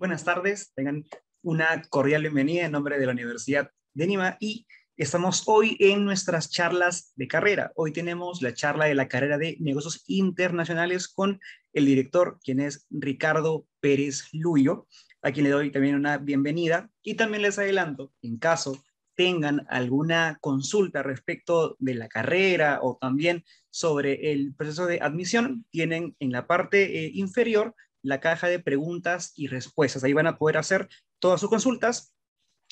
Buenas tardes, tengan una cordial bienvenida en nombre de la Universidad de Nima y estamos hoy en nuestras charlas de carrera. Hoy tenemos la charla de la carrera de negocios internacionales con el director, quien es Ricardo Pérez Luyo, a quien le doy también una bienvenida y también les adelanto, en caso tengan alguna consulta respecto de la carrera o también sobre el proceso de admisión, tienen en la parte eh, inferior la caja de preguntas y respuestas. Ahí van a poder hacer todas sus consultas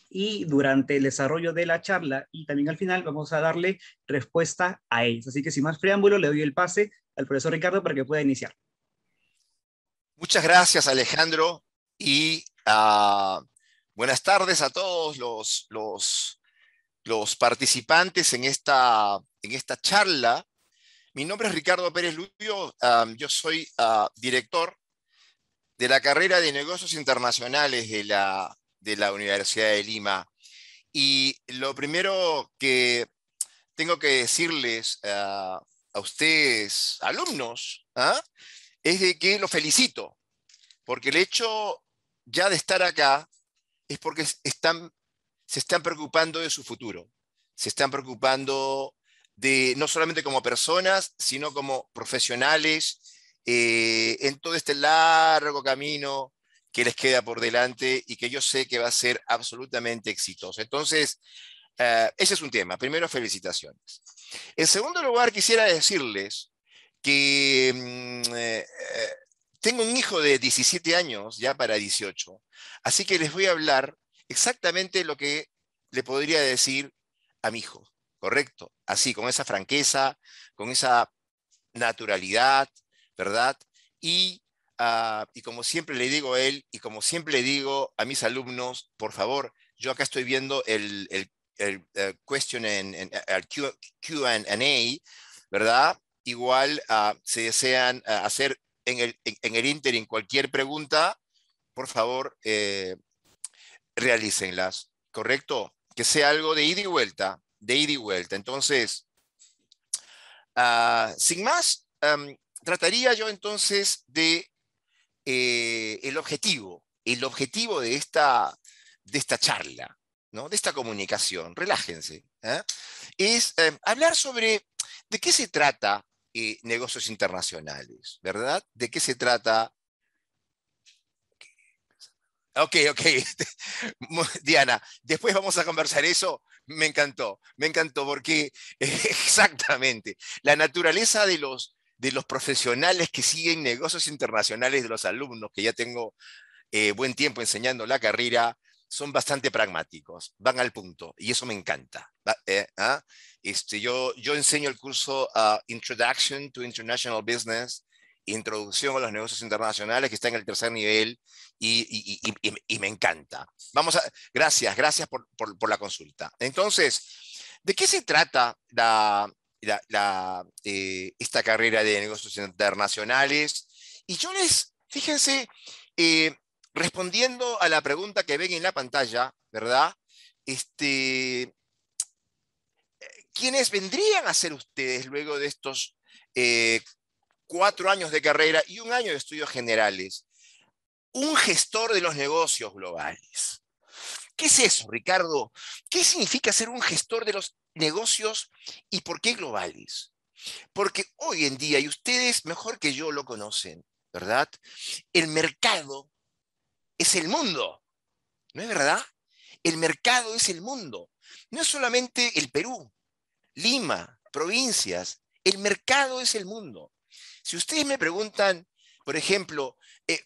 y durante el desarrollo de la charla y también al final vamos a darle respuesta a ellos. Así que sin más preámbulo, le doy el pase al profesor Ricardo para que pueda iniciar. Muchas gracias, Alejandro, y ah, buenas tardes a todos los, los, los participantes en esta, en esta charla. Mi nombre es Ricardo Pérez Lubio, ah, yo soy ah, director de la carrera de negocios internacionales de la, Universidad de Lima. Y lo primero que tengo que decirles ah, a ustedes, alumnos, ¿ah? es de que los felicito, porque el hecho ya de estar acá es porque están, se están preocupando de su futuro, se están preocupando de no solamente como personas, sino como profesionales eh, en todo este largo camino que les queda por delante y que yo sé que va a ser absolutamente exitoso. Entonces, eh, ese es un tema. Primero, felicitaciones. En segundo lugar, quisiera decirles que mm, eh, tengo un hijo de 17 años, ya para 18, así que les voy a hablar exactamente lo que le podría decir a mi hijo, ¿correcto? Así, con esa franqueza, con esa naturalidad, ¿verdad? Y, ah, y como siempre le digo a él y como siempre le digo a mis alumnos, por favor, yo acá estoy viendo el, el, el, eh, question and, Q&A, ¿verdad? Igual ah, si desean ah, hacer en el, en el interim cualquier pregunta, por favor, eh, realícenlas, ¿correcto? Que sea algo de ida y vuelta, de ida y vuelta. Entonces, sin más, trataría yo entonces de eh, el objetivo, el objetivo de esta, de esta charla, ¿no? de esta comunicación, relájense, ¿eh? es eh, hablar sobre de qué se trata negocios internacionales, ¿verdad? ¿De qué se trata? Ok, ok. Diana, después vamos a conversar eso. Me encantó, me encantó, porque exactamente la naturaleza de los, de los profesionales que siguen negocios internacionales de los alumnos, que ya tengo eh, buen tiempo enseñando la carrera, son bastante pragmáticos, van al punto, y eso me encanta. Eh, ¿ah? este, yo, yo enseño el curso ah, Introduction to International Business, Introducción a los Negocios Internacionales, que está en el tercer nivel, y, y, y, y me encanta. Vamos a, gracias, gracias por la consulta. Entonces, ¿de qué se trata la, la, eh, esta carrera de negocios internacionales. Y yo les, fíjense, eh, respondiendo a la pregunta que ven en la pantalla, ¿verdad? Este, ¿Quiénes vendrían a ser ustedes luego de estos eh, cuatro años de carrera y un año de estudios generales? Un gestor de los negocios globales. ¿Qué es eso, Ricardo? ¿Qué significa ser un gestor de los negocios y por qué globales. Porque hoy en día, y ustedes mejor que yo lo conocen, ¿verdad? El mercado es el mundo, ¿no es verdad? El mercado es el mundo. No es solamente el Perú, Lima, provincias, el mercado es el mundo. Si ustedes me preguntan, por ejemplo, eh,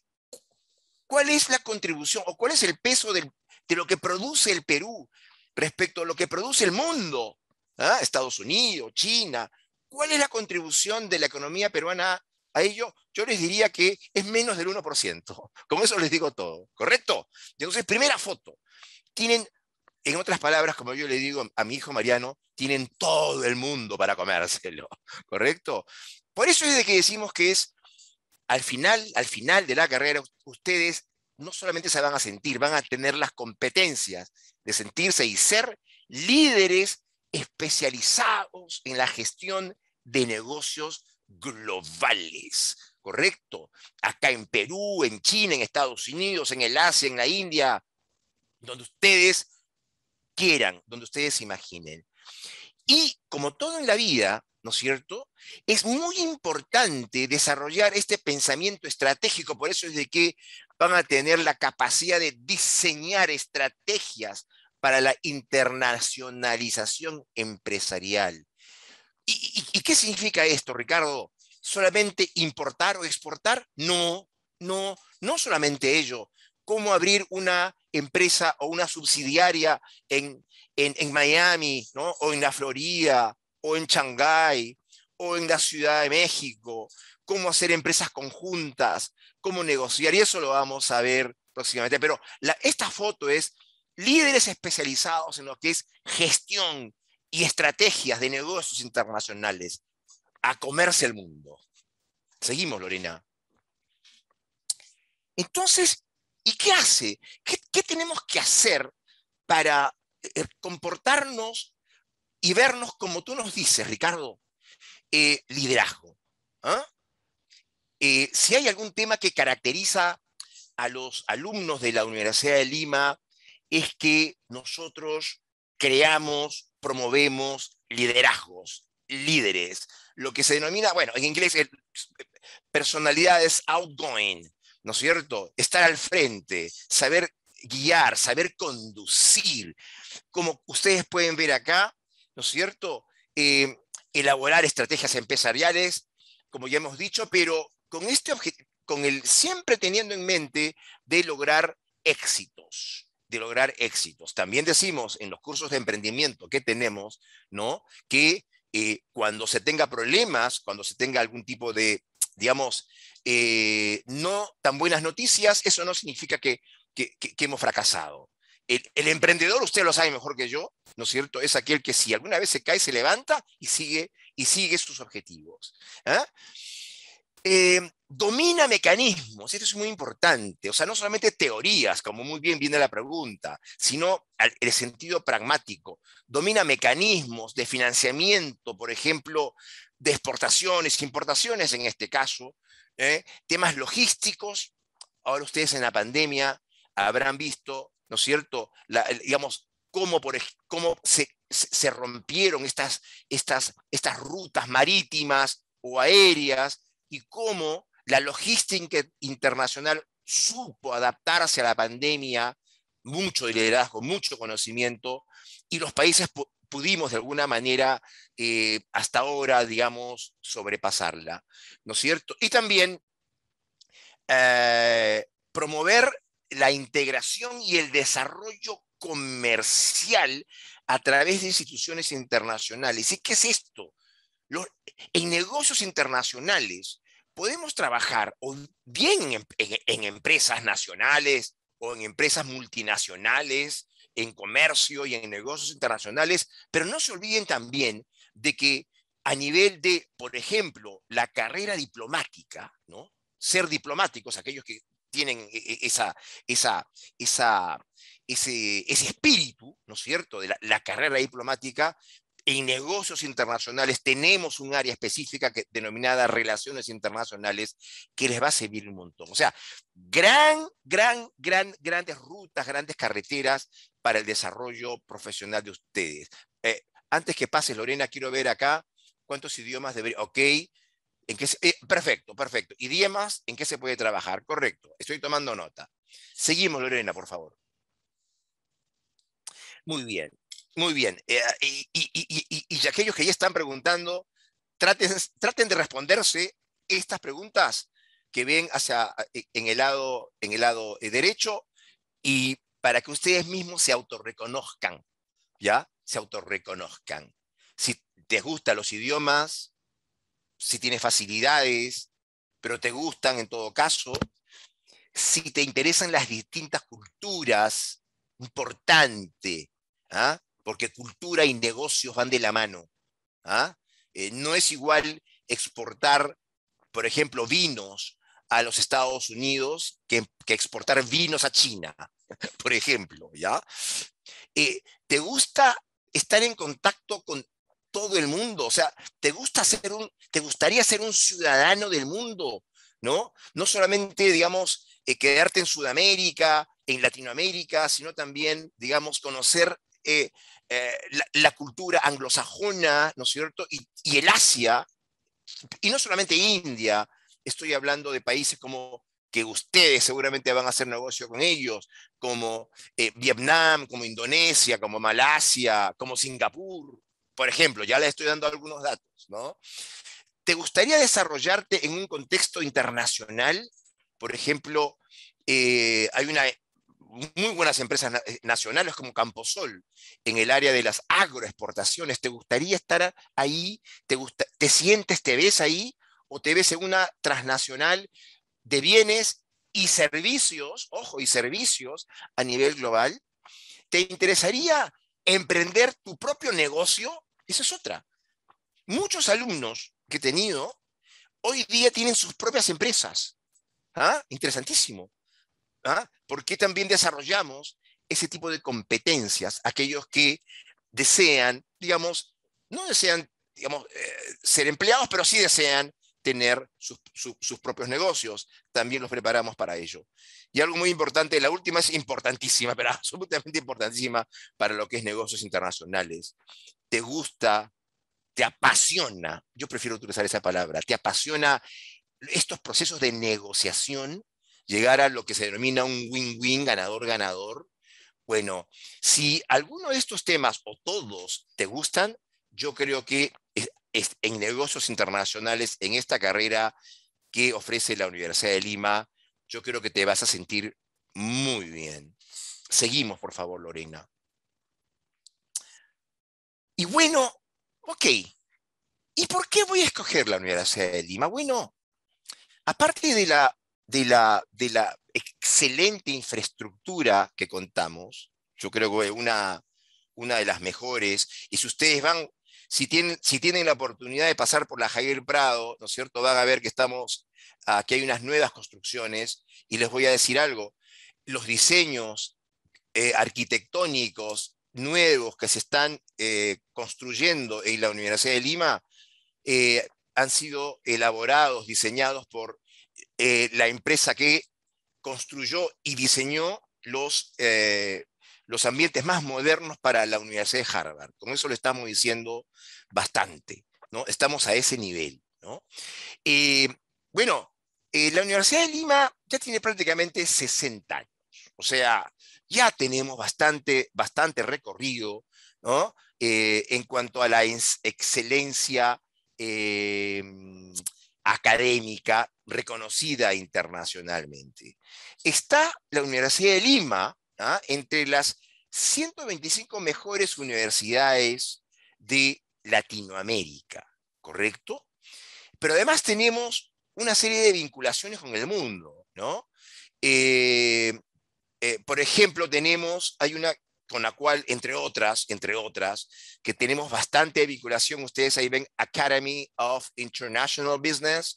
¿cuál es la contribución o cuál es el peso de lo que produce el Perú respecto a lo que produce el mundo? ¿ah? Estados Unidos, China. ¿Cuál es la contribución de la economía peruana a ello? Yo les diría que es menos del 1%. Con eso les digo todo, ¿correcto? Entonces, primera foto. Tienen, en otras palabras, como yo le digo a mi hijo Mariano, tienen todo el mundo para comérselo, ¿correcto? Por eso es de que decimos que es, al final, al final de la carrera, ustedes no solamente se van a sentir, van a tener las competencias de sentirse y ser líderes especializados en la gestión de negocios globales. ¿Correcto? Acá en Perú, en China, en Estados Unidos, en el Asia, en la India, donde ustedes quieran, donde ustedes imaginen. Y como todo en la vida, ¿no es cierto? Es muy importante desarrollar este pensamiento estratégico, por eso es de que van a tener la capacidad de diseñar estrategias para la internacionalización empresarial. ¿Y, qué significa esto, Ricardo? ¿Solamente importar o exportar? No, no, no solamente ello. ¿Cómo abrir una empresa o una subsidiaria en, Miami, ¿no? o en la Florida, o en Shanghái, o en la Ciudad de México? ¿Cómo hacer empresas conjuntas? ¿Cómo negociar? Y eso lo vamos a ver próximamente. Pero esta foto es líderes especializados en lo que es gestión y estrategias de negocios internacionales a comerse el mundo. Seguimos, Lorena. Entonces, ¿y qué hace? ¿Qué, tenemos que hacer para eh, comportarnos y vernos como tú nos dices, Ricardo? Eh, liderazgo. ¿ah? Eh, si hay algún tema que caracteriza a los alumnos de la Universidad de Lima es que nosotros creamos, promovemos liderazgos, líderes, lo que se denomina, bueno, en inglés, eh, personalidades outgoing, ¿no es cierto? Estar al frente, saber guiar, saber conducir. Como ustedes pueden ver acá, ¿no es cierto? Eh, elaborar estrategias empresariales, como ya hemos dicho, pero con este con el siempre teniendo en mente de lograr éxitos de lograr éxitos. También decimos en los cursos de emprendimiento que tenemos, ¿no? Que eh, cuando se tenga problemas, cuando se tenga algún tipo de, digamos, eh, no tan buenas noticias, eso no significa que, hemos fracasado. El, emprendedor, usted lo sabe mejor que yo, ¿no es cierto? Es aquel que si alguna vez se cae, se levanta y sigue, y sigue sus objetivos. ¿ah? Eh, domina mecanismos, esto es muy importante, o sea, no solamente teorías, como muy bien viene la pregunta, sino el sentido pragmático, domina mecanismos de financiamiento, por ejemplo, de exportaciones, importaciones en este caso, ¿eh? temas logísticos, ahora ustedes en la pandemia habrán visto, ¿no es cierto?, digamos, cómo, por, se, rompieron estas, estas rutas marítimas o aéreas, y cómo la logística internacional supo adaptarse a la pandemia, mucho liderazgo, mucho conocimiento, y los países pudimos de alguna manera eh, hasta ahora, digamos, sobrepasarla, ¿no es cierto? Y también eh, promover la integración y el desarrollo comercial a través de instituciones internacionales. ¿Y qué es esto? en negocios internacionales, podemos trabajar bien en, empresas nacionales o en empresas multinacionales, en comercio y en negocios internacionales, pero no se olviden también de que a nivel de, por ejemplo, la carrera diplomática, ¿no? Ser diplomáticos, aquellos que tienen e, e, esa, ese, espíritu, ¿no es cierto?, de la carrera diplomática, en negocios internacionales tenemos un área específica denominada relaciones internacionales que les va a servir un montón. O sea, gran, gran, gran, grandes rutas, grandes carreteras para el desarrollo profesional de ustedes. Eh, antes que pases, Lorena, quiero ver acá cuántos idiomas debería. Ok. ¿En eh, perfecto, perfecto. Idiomas, ¿en qué se puede trabajar? Correcto. Estoy tomando nota. Seguimos, Lorena, por favor. Muy bien. Muy bien. Eh, y, aquellos que ya están preguntando, traten, traten de responderse estas preguntas que ven hacia, e, en, el lado, en el lado eh, derecho y para que ustedes mismos se autorreconozcan, ¿ya? Se autorreconozcan. Si te gustan los idiomas, si tienes facilidades, pero te gustan en todo caso, si te interesan las distintas culturas, importante, ¿ah? porque cultura y negocios van de la mano. ¿ah? Eh, no es igual exportar, por ejemplo, vinos a los Estados Unidos que, exportar vinos a China, por ejemplo, ¿ya? Eh, ¿Te gusta estar en contacto con todo el mundo? O sea, ¿te, gusta ser un, te gustaría ser un ciudadano del mundo? ¿No? No solamente, digamos, eh, quedarte en Sudamérica, en Latinoamérica, sino también, digamos, conocer eh, eh, la, cultura anglosajona, ¿no es cierto? Y, el Asia, y no solamente India, estoy hablando de países como que ustedes seguramente van a hacer negocio con ellos, como eh, Vietnam, como Indonesia, como Malasia, como Singapur, por ejemplo, ya les estoy dando algunos datos, ¿no? ¿Te gustaría desarrollarte en un contexto internacional? Por ejemplo, hay una muy buenas empresas eh, nacionales como Camposol en el área de las agroexportaciones. ¿Te gustaría estar ahí? ¿Te, te sientes, te ves ahí? ¿O te ves en una transnacional de bienes y servicios, ojo, y servicios a nivel global? ¿Te interesaría emprender tu propio negocio? Esa es otra. Muchos alumnos que he tenido hoy día tienen sus propias empresas. ¿ah? Interesantísimo. ¿ah? porque también desarrollamos ese tipo de competencias, aquellos que desean, digamos, no desean, digamos, eh, ser empleados, pero sí desean tener sus, sus, propios negocios. También los preparamos para ello. Y algo muy importante, la última es importantísima, pero absolutamente importantísima para lo que es negocios internacionales. ¿Te gusta? ¿Te apasiona? Yo prefiero utilizar esa palabra. ¿Te apasiona estos procesos de negociación? llegar a lo que se denomina un win-win, ganador-ganador. Bueno, si alguno de estos temas o todos te gustan, yo creo que en negocios internacionales, en esta carrera que ofrece la Universidad de Lima, yo creo que te vas a sentir muy bien. Seguimos, por favor, Lorena. Y bueno, ok. ¿Y por qué voy a escoger la Universidad de Lima? Bueno, aparte de la de la, de la excelente infraestructura que contamos. Yo creo que una, una de las mejores. Y si ustedes van, si tienen, si tienen la oportunidad de pasar por la Javier Prado, ¿no es cierto? Van a ver que estamos, aquí hay unas nuevas construcciones. Y les voy a decir algo, los diseños eh, arquitectónicos nuevos que se están eh, construyendo en la Universidad de Lima eh, han sido elaborados, diseñados por eh, la empresa que construyó y diseñó los, eh, los ambientes más modernos para la Universidad de Harvard. Con eso lo estamos diciendo bastante, ¿no? Estamos a ese nivel, ¿no? Eh, bueno, la Universidad de Lima ya tiene prácticamente 60 años, o sea, ya tenemos bastante, bastante recorrido, ¿no? en cuanto a la excelencia académica reconocida internacionalmente. Está la Universidad de Lima ¿ah? entre las 125 mejores universidades de Latinoamérica, ¿correcto? Pero además tenemos una serie de vinculaciones con el mundo, ¿no? Eh, eh, por ejemplo, tenemos, hay una con la cual, entre otras, entre otras, que tenemos bastante vinculación, ustedes ahí ven Academy of International Business,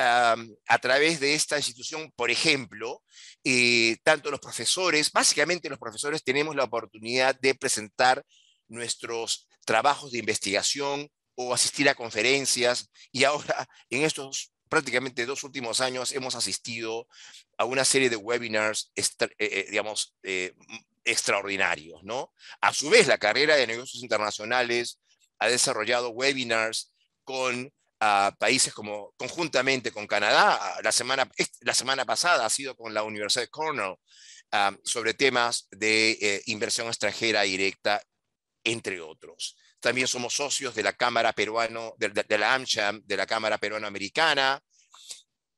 a través de esta institución, por ejemplo, eh, tanto los profesores, básicamente los profesores tenemos la oportunidad de presentar nuestros trabajos de investigación o asistir a conferencias y ahora en estos prácticamente dos últimos años hemos asistido a una serie de webinars, eh, eh, digamos, extraordinarios, ¿no? A su vez, la carrera de negocios internacionales ha desarrollado webinars con a países como conjuntamente con Canadá, la semana, la semana pasada ha sido con la Universidad de Cornell, ah, sobre temas de eh, inversión extranjera directa, entre otros. También somos socios de la Cámara Peruano, de, la AmCham, de la Cámara Peruana americana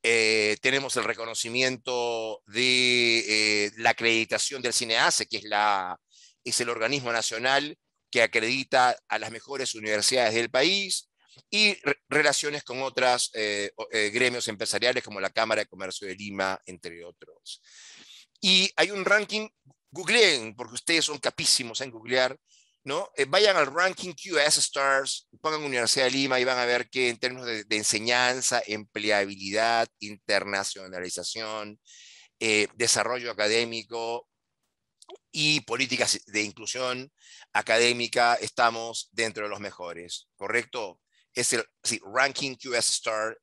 eh, tenemos el reconocimiento de eh, la acreditación del CINEACE, que es, la, es el organismo nacional que acredita a las mejores universidades del país y relaciones con otros eh, eh, gremios empresariales como la Cámara de Comercio de Lima, entre otros. Y hay un ranking, googleen, porque ustedes son capísimos en googlear, ¿no? Eh, vayan al ranking QS Stars, pongan Universidad de Lima y van a ver que en términos de, de enseñanza, empleabilidad, internacionalización, desarrollo académico, y políticas de inclusión académica estamos dentro de los mejores, ¿correcto? es el ranking QS Star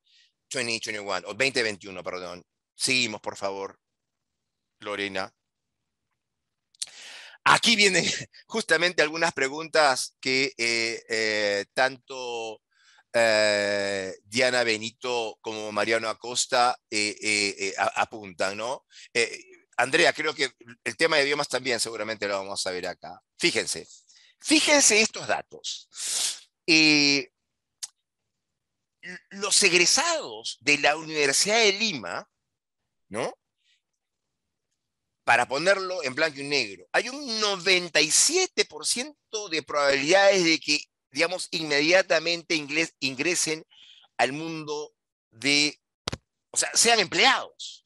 2021 o 2021, perdón. Seguimos, por favor, Lorena. Aquí vienen justamente algunas preguntas que eh, eh, tanto eh, Diana Benito como Mariano Acosta apuntan, ¿no? Andrea, creo que el tema de idiomas también seguramente lo vamos a ver acá. Fíjense, fíjense estos datos. Y los egresados de la Universidad de Lima, ¿no? Para ponerlo en blanco y negro, hay un 97% de probabilidades de que, digamos, inmediatamente ingresen al mundo de, o sea, sean empleados,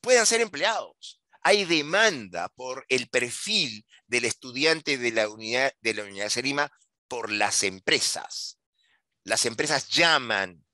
puedan ser empleados. Hay demanda por el perfil del estudiante de la, de la Universidad de Lima por las empresas las empresas llaman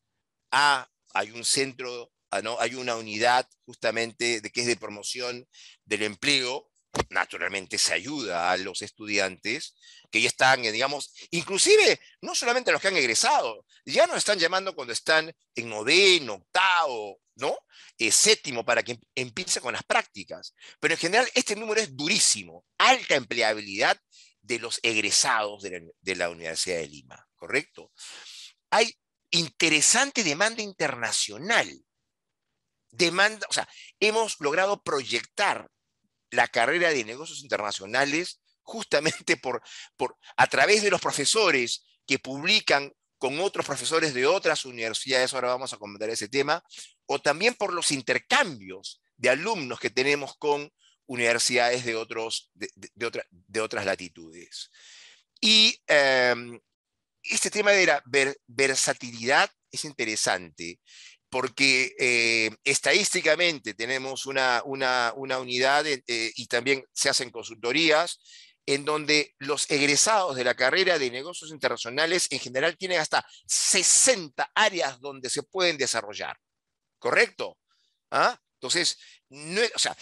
a, hay un centro, ah, ¿no? hay una unidad justamente de que es de promoción del empleo, naturalmente se ayuda a los estudiantes que ya están, eh, digamos, inclusive no solamente a los que han egresado, ya nos están llamando cuando están en noveno, octavo, ¿no? Eh, séptimo, para que empiece con las prácticas. Pero en general este número es durísimo, alta empleabilidad de los egresados de la Universidad de Lima, ¿correcto? hay interesante demanda internacional. Demanda, o sea, hemos logrado proyectar la carrera de negocios internacionales justamente por, por, a través de los profesores que publican con otros profesores de otras universidades, ahora vamos a comentar ese tema, o también por los intercambios de alumnos que tenemos con universidades de, otros, de, de, otras latitudes. Y eh, este tema de la versatilidad es interesante porque eh, estadísticamente tenemos una, unidad eh, eh, y también se hacen consultorías en donde los egresados de la carrera de negocios internacionales en general tienen hasta 60 áreas donde se pueden desarrollar. ¿Correcto? ¿Ah? Entonces, no, sea,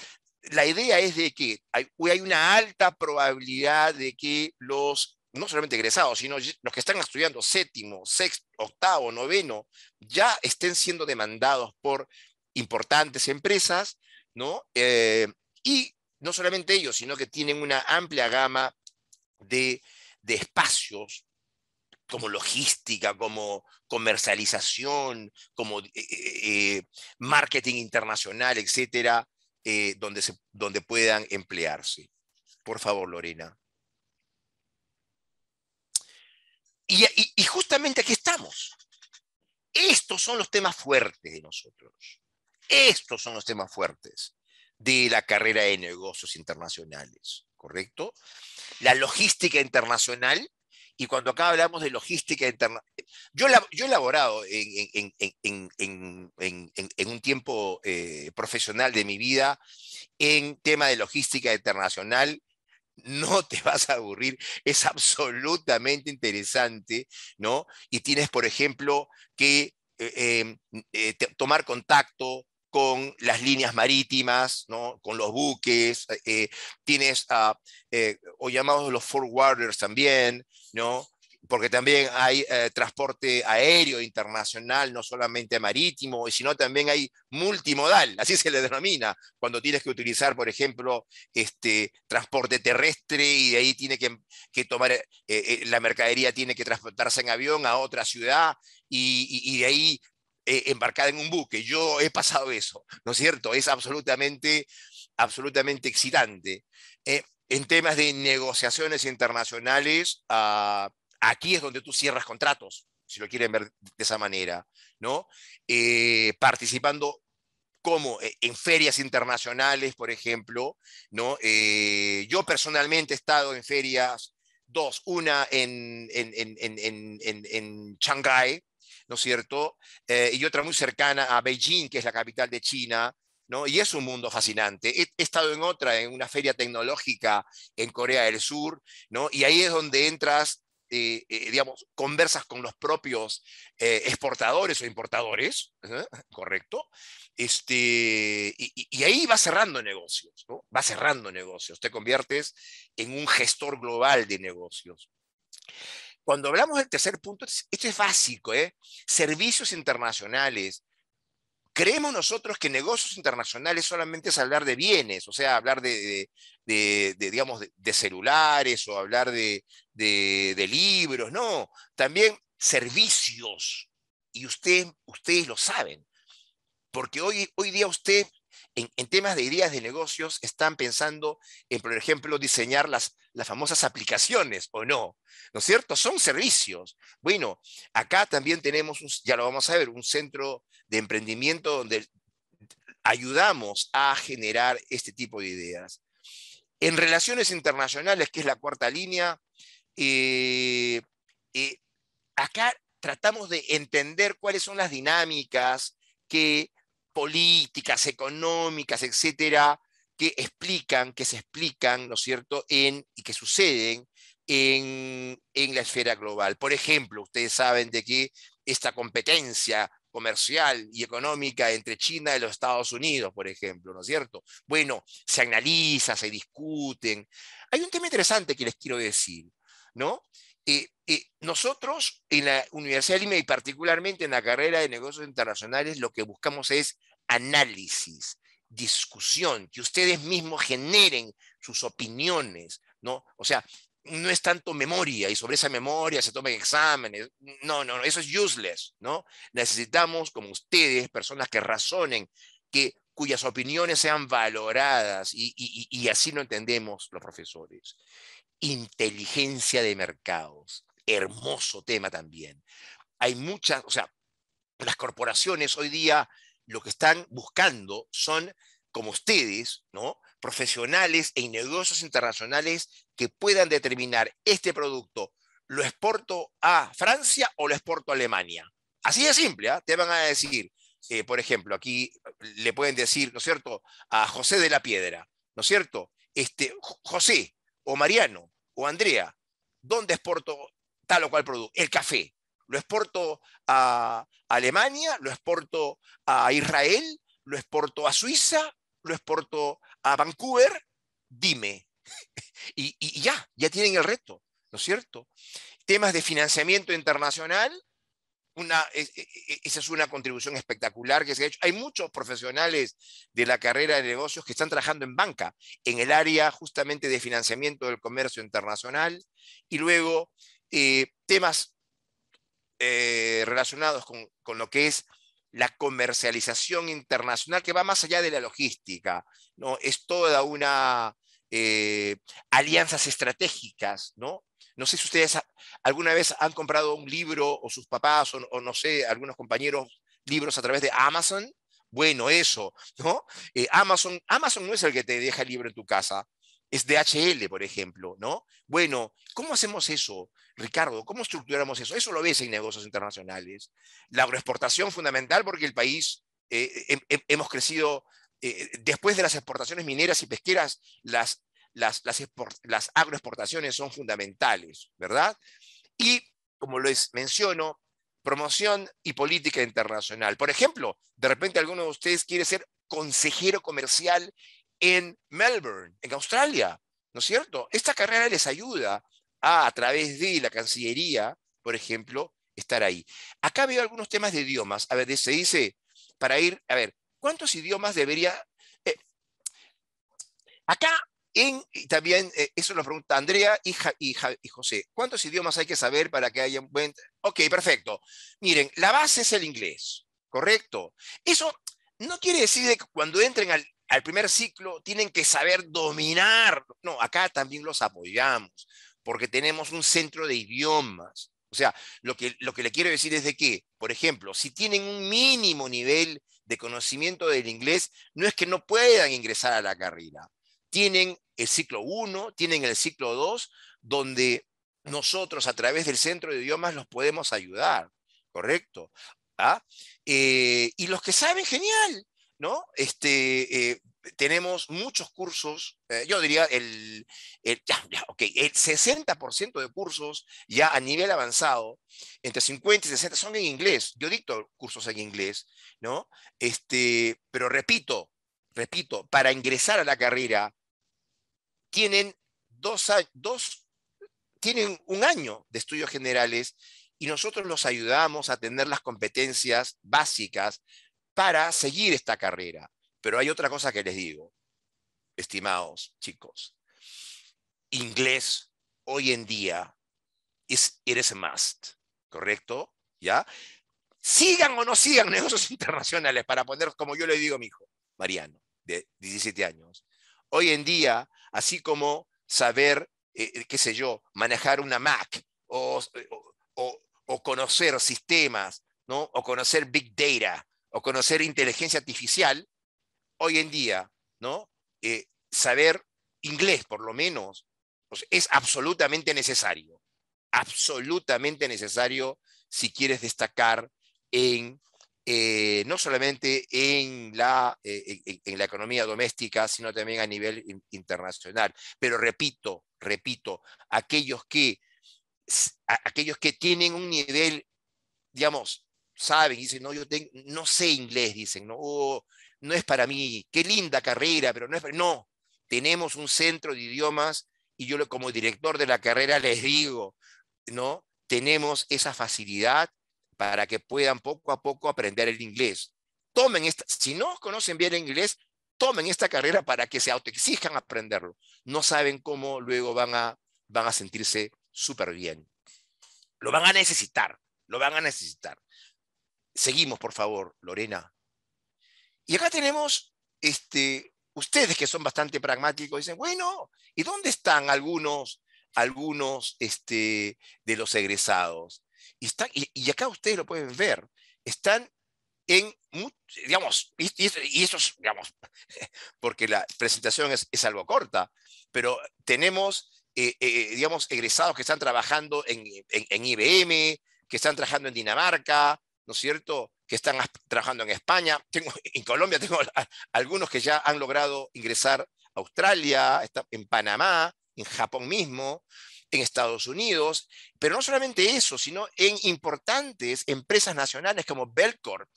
la idea es de que hay, hay una alta probabilidad de que los no solamente egresados, sino los que están estudiando séptimo, sexto, octavo, noveno, ya estén siendo demandados por importantes empresas, ¿no? Eh, y no solamente ellos, sino que tienen una amplia gama de, espacios como logística, como comercialización, como eh, eh, marketing internacional, etcétera, donde, donde puedan emplearse. Por favor, Lorena. Y, justamente aquí estamos. Estos son los temas fuertes de nosotros. Estos son los temas fuertes de la carrera de negocios internacionales, ¿correcto? La logística internacional, y cuando acá hablamos de logística internacional, yo, he elaborado en, un tiempo eh, profesional de mi vida en tema de logística internacional no te vas a aburrir, es absolutamente interesante, ¿no? Y tienes, por ejemplo, que eh, em, eh, tomar contacto con las líneas marítimas, ¿no? con los buques, eh, tienes a, o llamados los forwarders también, ¿no? porque también hay eh, transporte aéreo internacional, no solamente marítimo, sino también hay multimodal, así se le denomina, cuando tienes que utilizar, por ejemplo, este, transporte terrestre y de ahí tiene que, tomar, eh, eh, la mercadería tiene que transportarse en avión a otra ciudad y, de ahí embarcada en un buque. Yo he pasado eso, ¿no es cierto? Es absolutamente, absolutamente excitante. en temas de negociaciones internacionales, ah, Aquí es donde tú cierras contratos, si lo quieren ver de esa manera, ¿no? Eh, participando como eh, en ferias internacionales, por ejemplo, ¿no? Eh, yo personalmente he estado en ferias, dos, una en, en, Shanghái, ¿no es cierto? y otra muy cercana a Beijing, que es la capital de China, ¿no? Y es un mundo fascinante. He, he, estado en otra, en una feria tecnológica en Corea del Sur, ¿no? Y ahí es donde entras eh, eh, digamos, conversas con los propios eh, exportadores o importadores, ¿correcto? Este, y, ahí va cerrando negocios, ¿no? Va cerrando negocios, te conviertes en un gestor global de negocios. Cuando hablamos del tercer punto, esto es básico, ¿eh? Servicios internacionales, Creemos nosotros que negocios internacionales solamente es hablar de bienes, o sea, hablar de, digamos, de, celulares o hablar de, de libros, no, también servicios. Y usted, ustedes lo saben, porque hoy, hoy día usted en, temas de ideas de negocios están pensando en, por ejemplo, diseñar las, las famosas aplicaciones o no, ¿no es cierto? Son servicios. Bueno, acá también tenemos, ya lo vamos a ver, un centro de emprendimiento donde ayudamos a generar este tipo de ideas. En relaciones internacionales, que es la cuarta línea, eh, eh, acá tratamos de entender cuáles son las dinámicas que políticas, económicas, etcétera, que explican, que se explican, ¿no es cierto?, en, y que suceden en, en la esfera global. Por ejemplo, ustedes saben de que esta competencia comercial y económica entre China y los Estados Unidos, por ejemplo, ¿no es cierto? Bueno, se analiza, se discuten. Hay un tema interesante que les quiero decir, ¿no? y nosotros en la Universidad de Lima y particularmente en la carrera de negocios internacionales lo que buscamos es análisis, discusión, que ustedes mismos generen sus opiniones, ¿no? O sea, no es tanto memoria y sobre esa memoria se tomen exámenes. No, no, no, eso es useless, ¿no? Necesitamos, como ustedes, personas que razonen, que cuyas opiniones sean valoradas y, y así lo entendemos los profesores. Inteligencia de mercados. Hermoso tema también. Hay muchas, o sea, las corporaciones hoy día lo que están buscando son, como ustedes, ¿no? profesionales e negocios internacionales que puedan determinar este producto, ¿lo exporto a Francia o lo exporto a Alemania? Así de simple, ¿ah? te van a decir, eh, por ejemplo, aquí le pueden decir, ¿no es cierto?, a José de la Piedra, ¿no es cierto? Este, José, o Mariano o Andrea, ¿dónde exporto tal o cual producto? El café. ¿Lo exporto a Alemania? ¿Lo exporto a Israel? ¿Lo exporto a Suiza? ¿Lo exporto a Vancouver? Dime. y, ya, ya tienen el reto, ¿no es cierto? Temas de financiamiento internacional, e, e, e, esa es una contribución espectacular que se ha hecho. Hay muchos profesionales de la carrera de negocios que están trabajando en banca, en el área justamente de financiamiento del comercio internacional y luego eh, temas eh, relacionados con, con lo que es la comercialización internacional que va más allá de la logística, ¿no? Es toda una, eh, alianzas estratégicas, ¿no? No sé si ustedes alguna vez han comprado un libro o sus papás o, no sé, algunos compañeros libros a través de Amazon. Bueno, eso, ¿no? Eh, Amazon, Amazon no es el que te deja el libro en tu casa, es DHL, por ejemplo, ¿no? Bueno, ¿cómo hacemos eso, Ricardo? ¿Cómo estructuramos eso? Eso lo ves en negocios internacionales. La agroexportación fundamental porque el país, eh, hemos crecido eh, después de las exportaciones mineras y pesqueras, las, las, las, agroexportaciones son fundamentales, ¿verdad? Y, como les menciono, promoción y política internacional. Por ejemplo, de repente alguno de ustedes quiere ser consejero comercial en Melbourne, en Australia, ¿no es cierto? Esta carrera les ayuda a, a través de la Cancillería, por ejemplo, estar ahí. Acá veo algunos temas de idiomas. A ver, se dice, para ir, a ver, ¿Cuántos idiomas debería... Eh, acá en, también, eh, eso lo pregunta Andrea y, y, José. ¿Cuántos idiomas hay que saber para que haya un buen...? Ok, perfecto. Miren, la base es el inglés, ¿correcto? Eso no quiere decir que cuando entren al, primer ciclo tienen que saber dominar. No, acá también los apoyamos, porque tenemos un centro de idiomas. O sea, lo que, lo que le quiero decir es de que, por ejemplo, si tienen un mínimo nivel de conocimiento del inglés no es que no puedan ingresar a la carrera. Tienen el ciclo 1, tienen el ciclo 2, donde nosotros a través del centro de idiomas los podemos ayudar, ¿correcto? ¿Ah? Eh, y los que saben, genial, ¿no? Este, eh, tenemos muchos cursos, eh, yo diría el, 60% de cursos ya a nivel avanzado, entre 50 y 60 son en inglés. Yo dicto cursos en inglés, ¿no? Este, pero repito, repito, para ingresar a la carrera tienen dos, dos tienen un año de estudios generales y nosotros los ayudamos a tener las competencias básicas para seguir esta carrera. Pero hay otra cosa que les digo, estimados chicos. Inglés hoy en día es, eres must, ¿correcto? ¿Ya? Sigan o no sigan negocios internacionales, para poner, como yo le digo a mi hijo, Mariano, de 17 años. Hoy en día, así como saber, eh, eh, qué sé yo, manejar una Mac o, conocer sistemas, o conocer Big Data, o conocer inteligencia artificial, hoy en día, ¿no? Eh, saber inglés, por lo menos, pues, es absolutamente necesario. Absolutamente necesario si quieres destacar en, eh, no solamente en la, eh, en, la economía doméstica, sino también a nivel internacional. Pero repito, repito, aquellos que, aquellos que tienen un nivel, digamos, saben, dicen, no, yo no sé inglés, dicen, no, no es para mí, qué linda carrera, pero no es para No, tenemos un centro de idiomas y yo como director de la carrera les digo, ¿no? Tenemos esa facilidad para que puedan poco a poco aprender el inglés. Tomen esta, si no conocen bien el inglés, tomen esta carrera para que se autoexijan aprenderlo. No saben cómo luego van a, van a sentirse súper bien. Lo van a necesitar, lo van a necesitar. Seguimos, por favor, Lorena. Y acá tenemos este, ustedes que son bastante pragmáticos, dicen, bueno, ¿y dónde están algunos, algunos este, de los egresados? Y, acá ustedes lo pueden ver, están en, digamos, y, eso digamos, porque la presentación es, algo corta, pero tenemos, eh, eh, eh, digamos, egresados que están trabajando en IBM, que están trabajando en Dinamarca, ¿no es cierto?, que están trabajando en España. Tengo, en Colombia tengo algunos que ya han logrado ingresar a Australia, en Panamá, en Japón mismo, en Estados Unidos. Pero no solamente eso, sino en importantes empresas nacionales como Belcorp,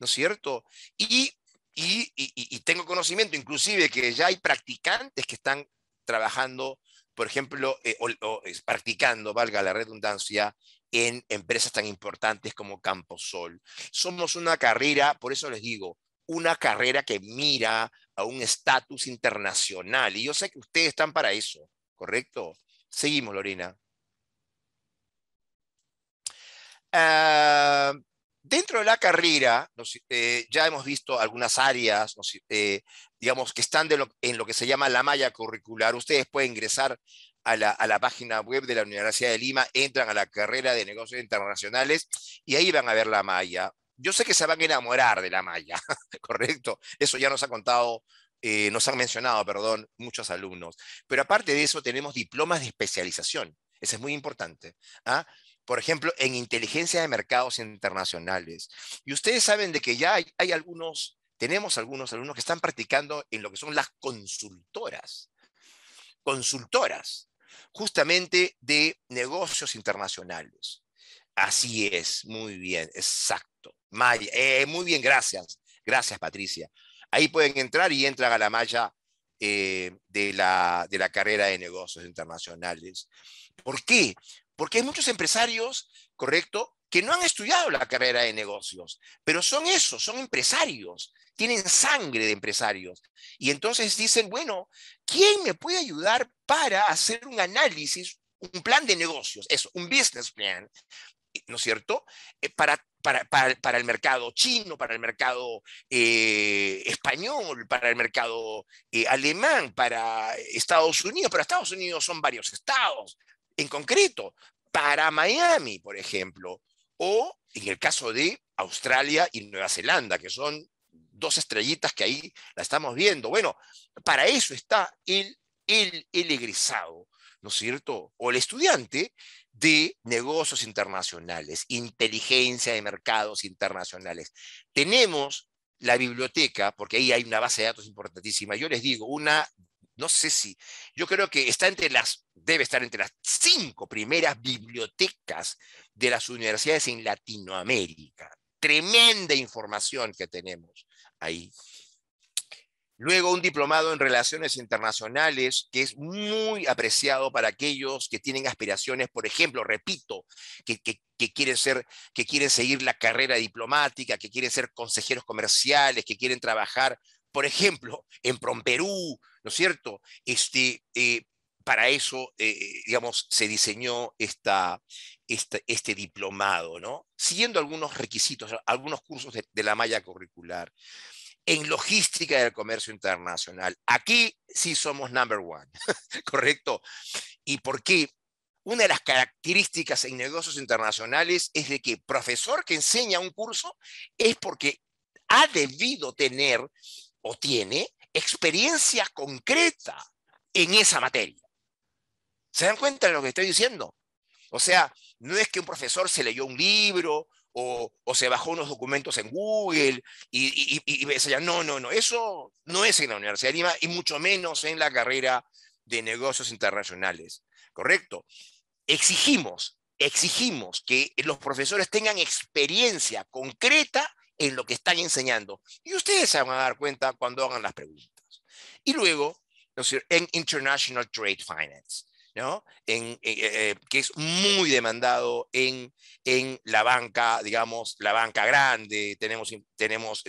¿no es cierto? Y, y, tengo conocimiento inclusive que ya hay practicantes que están trabajando por ejemplo, eh, o, practicando, valga la redundancia, en empresas tan importantes como Camposol. Somos una carrera, por eso les digo, una carrera que mira a un estatus internacional. Y yo sé que ustedes están para eso, ¿correcto? Seguimos, Lorena. Ah, dentro de la carrera, eh, ya hemos visto algunas áreas, eh, digamos, que están en lo que se llama la malla curricular. Ustedes pueden ingresar a la, página web de la Universidad de Lima, entran a la carrera de negocios internacionales y ahí van a ver la malla. Yo sé que se van a enamorar de la malla, correcto. Eso ya nos ha contado, eh, nos han mencionado, perdón, muchos alumnos. Pero aparte de eso, tenemos diplomas de especialización. Eso es muy importante. ¿ah? por ejemplo, en inteligencia de mercados internacionales. Y ustedes saben de que ya hay, hay, algunos, tenemos algunos alumnos que están practicando en lo que son las consultoras. Consultoras justamente de negocios internacionales. Así es, muy bien, exacto. Eh, muy bien, gracias. Gracias, Patricia. Ahí pueden entrar y entran a la eh, malla de, la, de la carrera de negocios internacionales. ¿Por qué? Porque hay muchos empresarios, correcto, que no han estudiado la carrera de negocios, pero son eso, son empresarios, tienen sangre de empresarios. Y entonces dicen, bueno, ¿quién me puede ayudar para hacer un análisis, un plan de negocios, eso, un business plan, ¿no es cierto? Eh, para, para, para, para el mercado chino, para el mercado eh, español, para el mercado eh, alemán, para Estados Unidos, pero Estados Unidos son varios estados en concreto, para Miami, por ejemplo, o en el caso de Australia y Nueva Zelanda, que son dos estrellitas que ahí la estamos viendo. Bueno, para eso está el, el, egresado, ¿no es cierto? O el estudiante de negocios internacionales, inteligencia de mercados internacionales. Tenemos la biblioteca, porque ahí hay una base de datos importantísima. Yo les digo, una no sé si, yo creo que está entre las, debe estar entre las cinco primeras bibliotecas de las universidades en Latinoamérica. Tremenda información que tenemos ahí. Luego un diplomado en relaciones internacionales que es muy apreciado para aquellos que tienen aspiraciones, por ejemplo, repito, que, que, quieren seguir la carrera diplomática, que quieren ser consejeros comerciales, que quieren trabajar, por ejemplo, en Perú ¿no es cierto? Este, eh, para eso, eh, digamos, se diseñó esta, este diplomado, ¿no? Siguiendo algunos requisitos, algunos cursos de, la malla curricular en logística del comercio internacional. Aquí sí somos number one, ¿correcto? ¿Y por qué? Una de las características en negocios internacionales es de que profesor que enseña un curso es porque ha debido tener o tiene experiencia concreta en esa materia. ¿Se dan cuenta de lo que estoy diciendo? O sea, no es que un profesor se leyó un libro o, se bajó unos documentos en Google y, y, no, no, no, eso no es en la Universidad de Lima y mucho menos en la carrera de negocios internacionales. ¿Correcto? Exigimos, exigimos que los profesores tengan experiencia concreta en lo que están enseñando. Y ustedes se van a dar cuenta cuando hagan las preguntas. Y luego, en International Trade Finance, ¿no? En, eh, eh, eh, que es muy demandado en, en la banca, digamos, la banca grande, tenemos, tenemos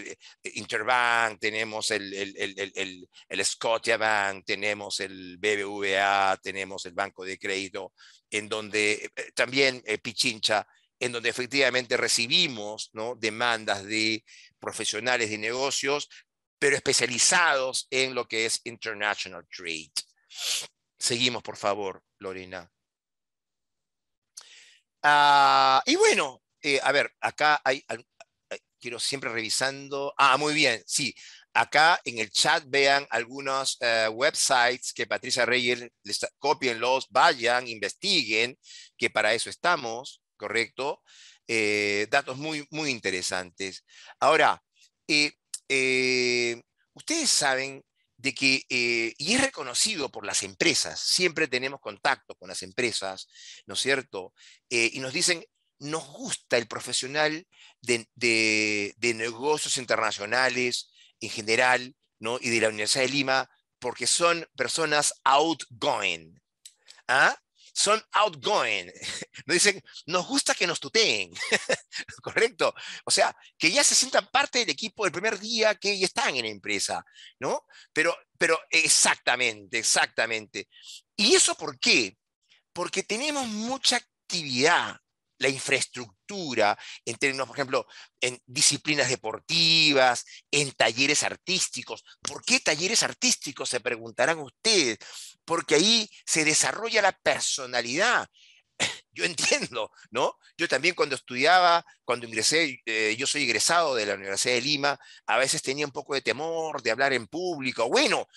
Interbank, tenemos el, el, el, el Scotia Bank, tenemos el BBVA, tenemos el Banco de Crédito, en donde también Pichincha en donde efectivamente recibimos demandas de profesionales de negocios, pero especializados en lo que es international trade. Seguimos, por favor, Lorena. Ah, y bueno, eh, a ver, acá hay, eh, quiero siempre revisando. Ah, muy bien, sí. Acá en el chat vean algunos eh, websites que Patricia Reyes, les, los, vayan, investiguen, que para eso estamos. ¿correcto? Eh, datos muy, muy interesantes. Ahora, eh, eh, ustedes saben de que, y es reconocido por las empresas, siempre tenemos contacto con las empresas, ¿no es cierto? y nos dicen, nos gusta el profesional de, de negocios internacionales en general, ¿no? Y de la Universidad de Lima, porque son personas outgoing, ¿Ah? son outgoing. Nos dicen, nos gusta que nos tuteen, ¿correcto? O sea, que ya se sientan parte del equipo el primer día que ya están en la empresa, ¿no? Pero, pero exactamente, exactamente. ¿Y eso por qué? Porque tenemos mucha actividad la infraestructura, en términos, por ejemplo, en disciplinas deportivas, en talleres artísticos. ¿Por qué talleres artísticos? Se preguntarán ustedes. Porque ahí se desarrolla la personalidad. Yo entiendo, ¿no? Yo también cuando estudiaba, cuando ingresé, eh, yo soy egresado de la Universidad de Lima, a veces tenía un poco de temor de hablar en público. Bueno,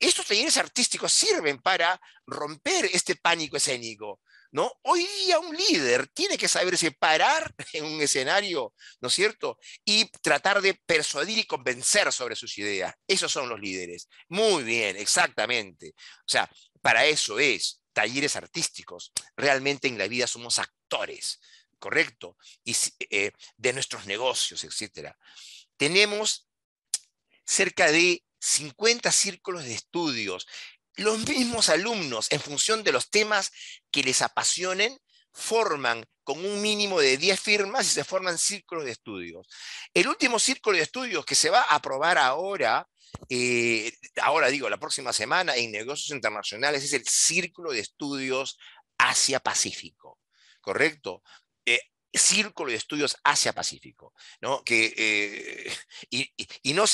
estos talleres artísticos sirven para romper este pánico escénico, ¿no? Hoy día un líder tiene que saberse parar en un escenario, ¿no es cierto? Y tratar de persuadir y convencer sobre sus ideas. Esos son los líderes. Muy bien, exactamente. O sea, para eso es talleres artísticos. Realmente en la vida somos actores, ¿correcto? Y eh, de nuestros negocios, etc. Tenemos cerca de 50 círculos de estudios los mismos alumnos, en función de los temas que les apasionen, forman con un mínimo de 10 firmas y se forman círculos de estudios. El último círculo de estudios que se va a aprobar ahora, eh, ahora digo, la próxima semana en negocios internacionales, es el círculo de estudios Asia-Pacífico, ¿correcto? Eh, círculo de estudios Asia-Pacífico, ¿no? Que, y, no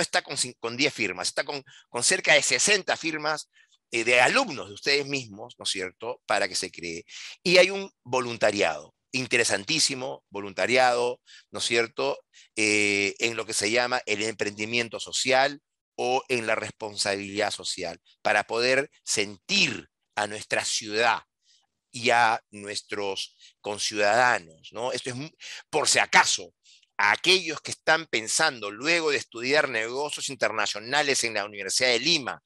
está con, 10 firmas, está con, cerca de 60 firmas eh, de alumnos de ustedes mismos, ¿no es cierto?, para que se cree. Y hay un voluntariado, interesantísimo voluntariado, ¿no es cierto?, eh, en lo que se llama el emprendimiento social o en la responsabilidad social, para poder sentir a nuestra ciudad, y a nuestros conciudadanos. ¿no? Esto es por si acaso. A aquellos que están pensando luego de estudiar negocios internacionales en la Universidad de Lima,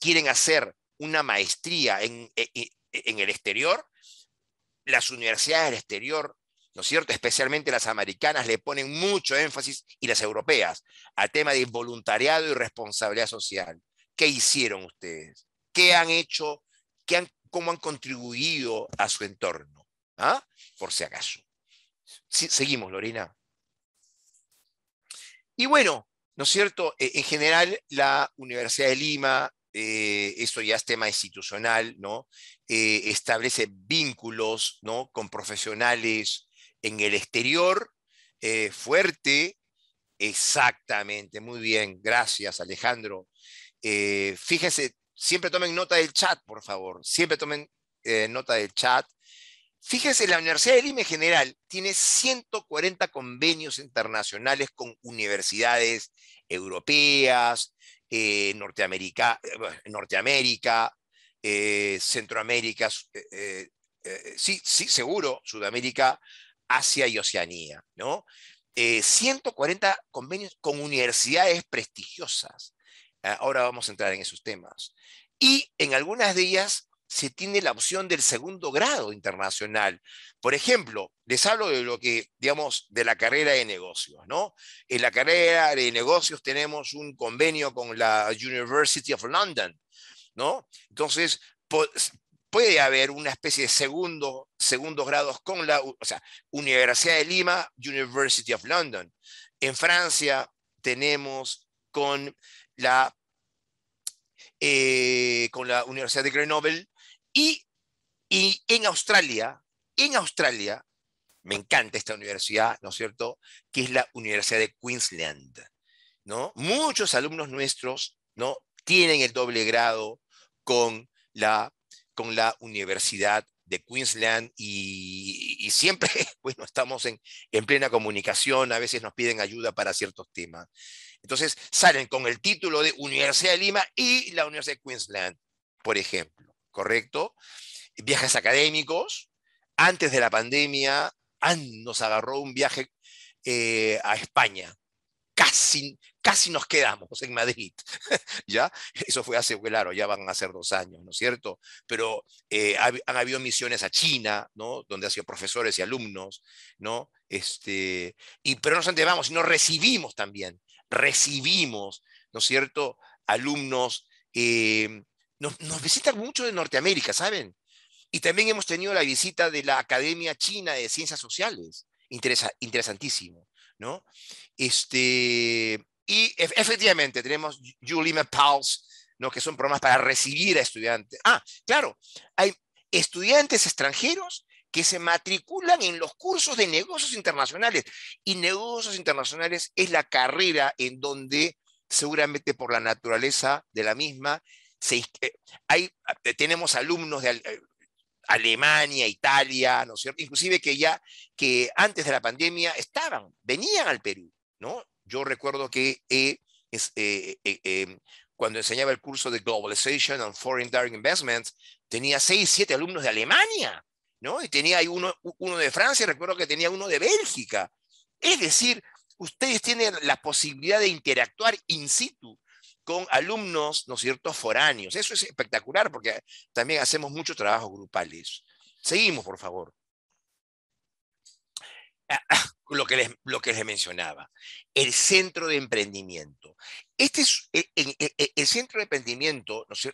quieren hacer una maestría e, e, en, el exterior, las universidades del exterior, ¿no es cierto? Especialmente las americanas le ponen mucho énfasis y las europeas al tema de voluntariado y responsabilidad social. ¿Qué hicieron ustedes? ¿Qué han hecho? ¿Qué han cómo han contribuido a su entorno, ¿ah? por si acaso. seguimos, Lorena. Y bueno, ¿no es cierto? E, en general, la Universidad de Lima, eh, eso ya es tema institucional, ¿no? Eh, establece vínculos, ¿no? Con profesionales en el exterior, eh, fuerte, exactamente, muy bien, gracias Alejandro. fíjense Siempre tomen nota del chat, por favor. Siempre tomen eh, nota del chat. Fíjense, la Universidad de Lima general tiene 140 convenios internacionales con universidades europeas, eh, eh, Norteamérica, Centroamérica, sí, sí, seguro, Sudamérica, Asia y Oceanía, ¿no? 140 convenios con universidades prestigiosas. Ahora vamos a entrar en esos temas. Y en algunas de ellas se tiene la opción del segundo grado internacional. Por ejemplo, les hablo de lo que, digamos, de la carrera de negocios, ¿no? En la carrera de negocios tenemos un convenio con la University of London, ¿no? Entonces, puede haber una especie de segundo, segundos grados con la o sea, Universidad de Lima, University of London. En Francia tenemos con eh, con la Universidad de Grenoble y, en Australia, en Australia, me encanta esta universidad, ¿no es cierto?, que es la Universidad de Queensland, ¿no? Muchos alumnos nuestros, ¿no?, tienen el doble grado con la, con la Universidad de Queensland y, y, siempre, bueno, estamos en, en plena comunicación, a veces nos piden ayuda para ciertos temas. Entonces salen con el título de Universidad de Lima y la Universidad de Queensland, por ejemplo, ¿correcto? Viajes académicos. Antes de la pandemia, nos agarró un viaje eh, a España. Casi, casi nos quedamos en Madrid, ¿ya? Eso fue hace, claro, ya van a ser dos años, ¿no es cierto? Pero eh, han habido misiones a China, ¿no? Donde ha sido profesores y alumnos, ¿no? Este, y, pero nos entregamos y sino recibimos también recibimos, ¿no es cierto?, alumnos, eh, nos, visitan mucho de Norteamérica, ¿saben? Y también hemos tenido la visita de la Academia China de Ciencias Sociales, interesantísimo, ¿no? Este, y efectivamente tenemos Julie Pals, ¿no? Que son programas para recibir a estudiantes. Ah, claro, hay estudiantes extranjeros que se matriculan en los cursos de negocios internacionales. Y negocios internacionales es la carrera en donde seguramente por la naturaleza de la misma, eh, hay, ah, tenemos alumnos de eh, Alemania, Italia, ¿no Inclusive que ya, que antes de la pandemia estaban, venían al Perú, ¿no? Yo recuerdo que eh, em, cuando enseñaba el curso de Globalization and Foreign Direct Investments, tenía seis, siete alumnos de Alemania, y tenía uno, de Francia, recuerdo que tenía uno de Bélgica. Es decir, ustedes tienen la posibilidad de interactuar in situ con alumnos, ¿no es cierto?, foráneos. Eso es espectacular porque también hacemos muchos trabajos grupales. Seguimos, por favor. lo que, les, lo que les mencionaba, el centro de emprendimiento. Este es, eh, el, centro de emprendimiento ¿no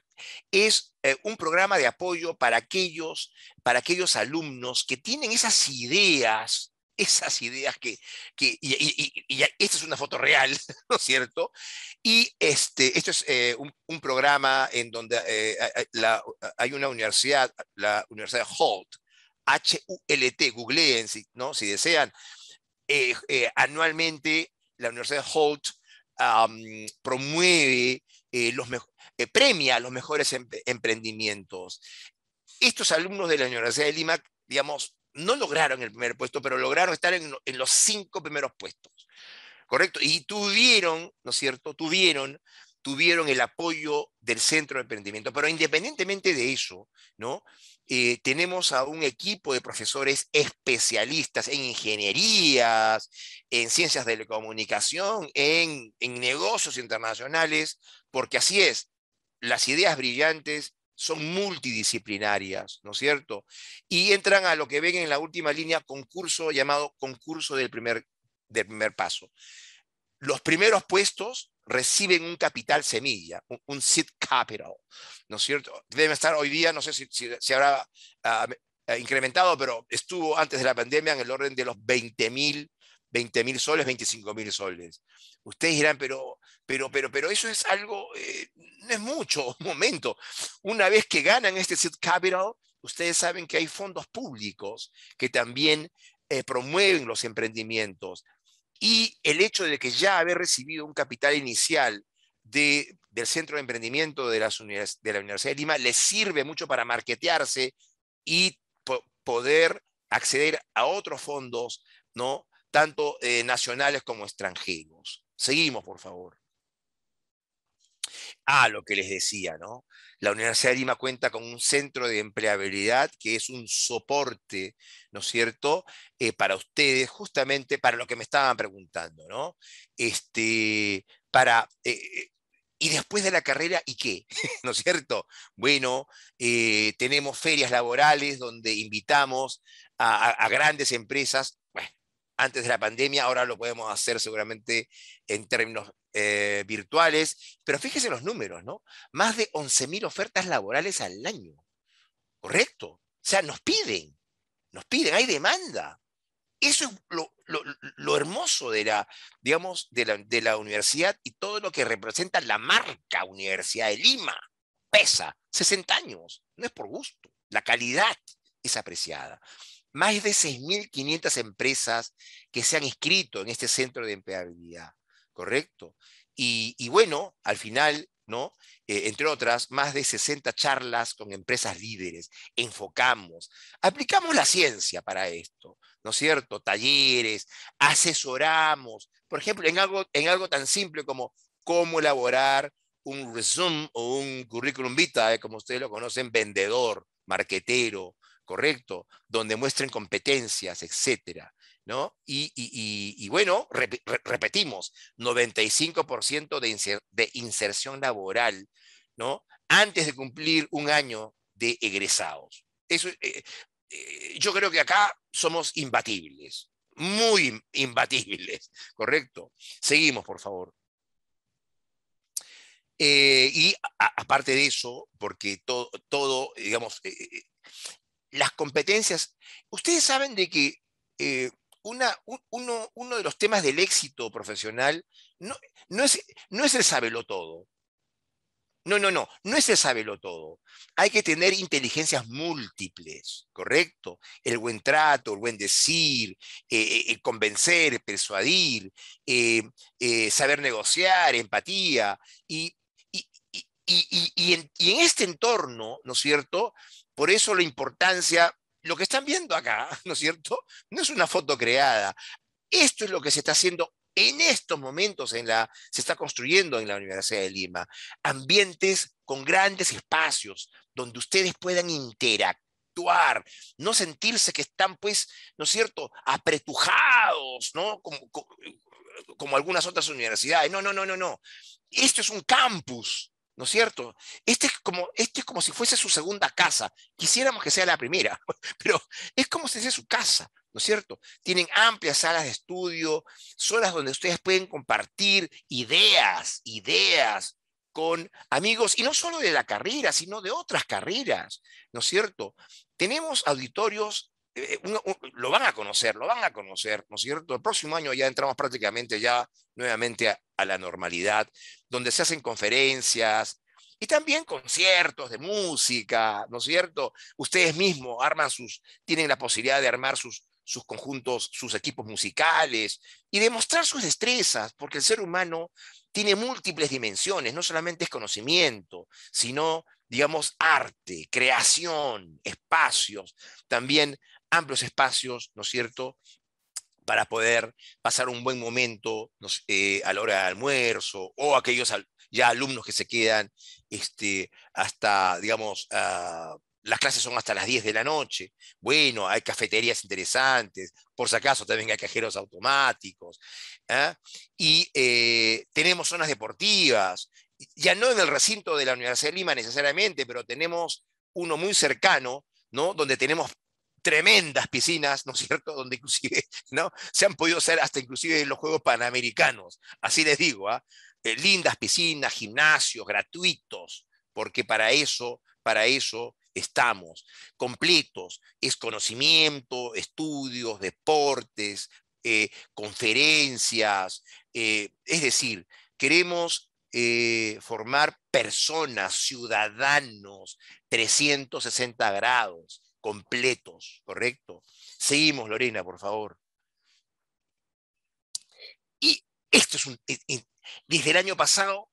es, eh, un programa de apoyo para aquellos, para aquellos alumnos que tienen esas ideas, esas ideas que, y, esta es una foto real, ¿no es cierto? Y este, esto es eh, un, programa en donde hay una universidad, la Universidad Holt, HULT, googleen si, ¿no? si desean. Eh, eh, anualmente la Universidad Holt promueve, eh, los premia los mejores em-, emprendimientos. Estos alumnos de la Universidad de Lima, digamos, no lograron el primer puesto, pero lograron estar en, en los cinco primeros puestos. ¿Correcto? Y tuvieron, ¿no es cierto? Tuvieron tuvieron el apoyo del centro de emprendimiento. Pero independientemente de eso, ¿no? Eh, tenemos a un equipo de profesores especialistas en ingenierías, en ciencias de la comunicación, en, negocios internacionales, porque así es, las ideas brillantes son multidisciplinarias, ¿no es cierto? Y entran a lo que ven en la última línea, concurso llamado concurso del primer, del primer paso. Los primeros puestos reciben un capital semilla, un, seed capital, ¿no es cierto? Debe estar hoy día, no sé si, si, habrá ah, ah, incrementado, pero estuvo antes de la pandemia en el orden de los 20 mil 20 soles, 25 mil soles. Ustedes dirán, pero, pero, pero, eso es algo, eh, no es mucho, momento. Una vez que ganan este seed capital, ustedes saben que hay fondos públicos que también eh, promueven los emprendimientos, y el hecho de que ya haber recibido un capital inicial de, del Centro de Emprendimiento de, las de la Universidad de Lima le sirve mucho para marketearse y poder acceder a otros fondos, ¿no? tanto eh, nacionales como extranjeros. Seguimos, por favor. A ah, lo que les decía, ¿no? La Universidad de Lima cuenta con un centro de empleabilidad que es un soporte, ¿no es cierto?, eh, para ustedes, justamente para lo que me estaban preguntando, ¿no? Este, para, eh, eh, y después de la carrera, ¿y qué? ¿No es cierto? Bueno, tenemos ferias laborales donde invitamos a, grandes empresas antes de la pandemia, ahora lo podemos hacer seguramente en términos eh, virtuales, pero fíjese los números, ¿no? Más de 11.000 ofertas laborales al año, ¿correcto? O sea, nos piden, nos piden, hay demanda. Eso es lo, hermoso de la, digamos, de la, de la universidad y todo lo que representa la marca Universidad de Lima. Pesa 60 años, no es por gusto, la calidad es apreciada más de 6.500 empresas que se han inscrito en este centro de empleabilidad, ¿correcto? Y, bueno, al final, ¿no? Eh, entre otras, más de 60 charlas con empresas líderes, enfocamos, aplicamos la ciencia para esto, ¿no es cierto? Talleres, asesoramos, por ejemplo, en algo, en algo tan simple como cómo elaborar un resume o un currículum vitae, como ustedes lo conocen, vendedor, marquetero, correcto, donde muestren competencias, etcétera. ¿No? Y, bueno, repetimos, 95% de, de inserción laboral, ¿no? Antes de cumplir un año de egresados. Eso, eh, eh, yo creo que acá somos imbatibles, muy imbatibles, ¿correcto? Seguimos, por favor. Eh, y aparte de eso, porque todo, digamos, las competencias. Ustedes saben de que eh, una, uno, de los temas del éxito profesional no, no, es, no es el saberlo todo. No, no, no, no es el saberlo todo. Hay que tener inteligencias múltiples, ¿correcto? El buen trato, el buen decir, eh, eh, convencer, persuadir, saber negociar, empatía. Y, en, en, este entorno, ¿no es cierto? Por eso la importancia, lo que están viendo acá, ¿no es cierto? No es una foto creada. Esto es lo que se está haciendo en estos momentos en la, se está construyendo en la Universidad de Lima. Ambientes con grandes espacios donde ustedes puedan interactuar, no sentirse que están, pues, ¿no es cierto?, apretujados, ¿no? Como, como algunas otras universidades. No, no, no, no, no. Esto es un campus ¿no es cierto? Este es, como, este es como si fuese su segunda casa. Quisiéramos que sea la primera, pero es como si fuese su casa, ¿no es cierto? Tienen amplias salas de estudio, zonas donde ustedes pueden compartir ideas, ideas con amigos, y no solo de la carrera, sino de otras carreras, ¿no es cierto? Tenemos auditorios eh, lo van a conocer, lo van a conocer, ¿no es cierto? El próximo año ya entramos prácticamente ya nuevamente a, la normalidad, donde se hacen conferencias, y también conciertos de música, ¿no es cierto? Ustedes mismos arman sus, tienen la posibilidad de armar sus, sus conjuntos, sus equipos musicales y demostrar sus destrezas, porque el ser humano tiene múltiples dimensiones, no solamente es conocimiento, sino, digamos, arte, creación, espacios, también amplios espacios, ¿no es cierto?, para poder pasar un buen momento eh, a la hora de almuerzo o aquellos ya alumnos que se quedan este, hasta, digamos, ah, las clases son hasta las 10 de la noche. Bueno, hay cafeterías interesantes, por si acaso también hay cajeros automáticos. ¿ah? Y eh, tenemos zonas deportivas, ya no en el recinto de la Universidad de Lima necesariamente, pero tenemos uno muy cercano, ¿no? donde tenemos tremendas piscinas, ¿no es cierto?, donde inclusive, ¿no?, se han podido hacer hasta inclusive los Juegos Panamericanos, así les digo, ¿ah? eh, lindas piscinas, gimnasios gratuitos, porque para eso, para eso estamos, completos, es conocimiento, estudios, deportes, eh, conferencias, eh, es decir, queremos formar personas, ciudadanos, 360 grados, completos, ¿correcto? Seguimos, Lorena, por favor. Y esto es un... Desde el año pasado,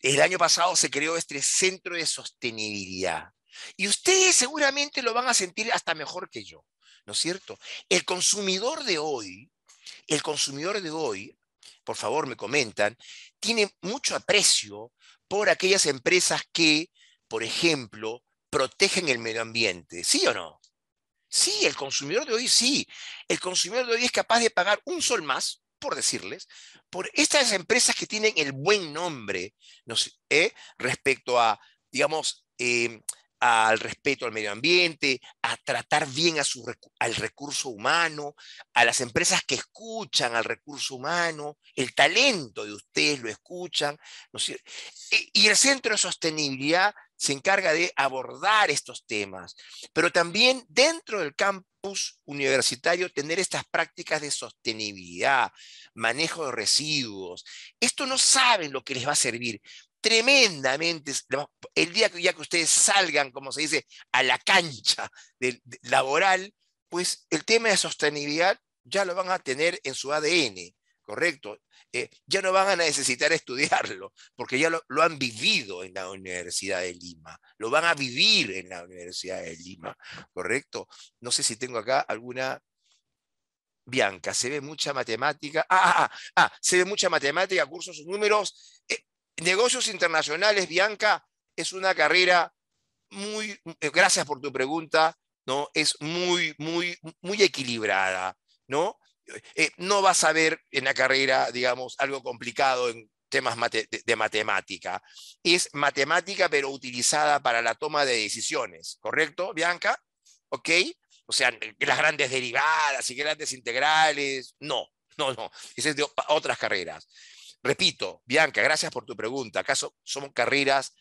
el año pasado se creó este centro de sostenibilidad. Y ustedes seguramente lo van a sentir hasta mejor que yo, ¿no es cierto? El consumidor de hoy, el consumidor de hoy, por favor me comentan, tiene mucho aprecio por aquellas empresas que, por ejemplo, protegen el medio ambiente, ¿sí o no? Sí, el consumidor de hoy sí. El consumidor de hoy es capaz de pagar un sol más, por decirles, por estas empresas que tienen el buen nombre ¿eh? respecto a, digamos, em, al respeto al medio ambiente, a tratar bien a su, al recurso humano, a las empresas que escuchan al recurso humano, el talento de ustedes lo escuchan. ¿no? E, y el Centro de Sostenibilidad se encarga de abordar estos temas, pero también dentro del campus universitario tener estas prácticas de sostenibilidad, manejo de residuos. Esto no saben lo que les va a servir tremendamente el día que, ya que ustedes salgan, como se dice, a la cancha laboral, pues el tema de sostenibilidad ya lo van a tener en su ADN correcto, eh, ya no van a necesitar estudiarlo, porque ya lo, han vivido en la Universidad de Lima, lo van a vivir en la Universidad de Lima, correcto. No sé si tengo acá alguna... Bianca, se ve mucha matemática. Ah, ah, ah, ah se ve mucha matemática, cursos, números. Eh, negocios internacionales, Bianca, es una carrera muy, eh, gracias por tu pregunta, ¿no? Es muy, muy, muy equilibrada, ¿no? Eh, no vas a ver en la carrera, digamos, algo complicado en temas de, matemática. Es matemática, pero utilizada para la toma de decisiones, ¿correcto, Bianca? ¿Ok? O sea, las grandes derivadas y grandes integrales. No, no, no. es de otras carreras. Repito, Bianca, gracias por tu pregunta. ¿Acaso somos carreras,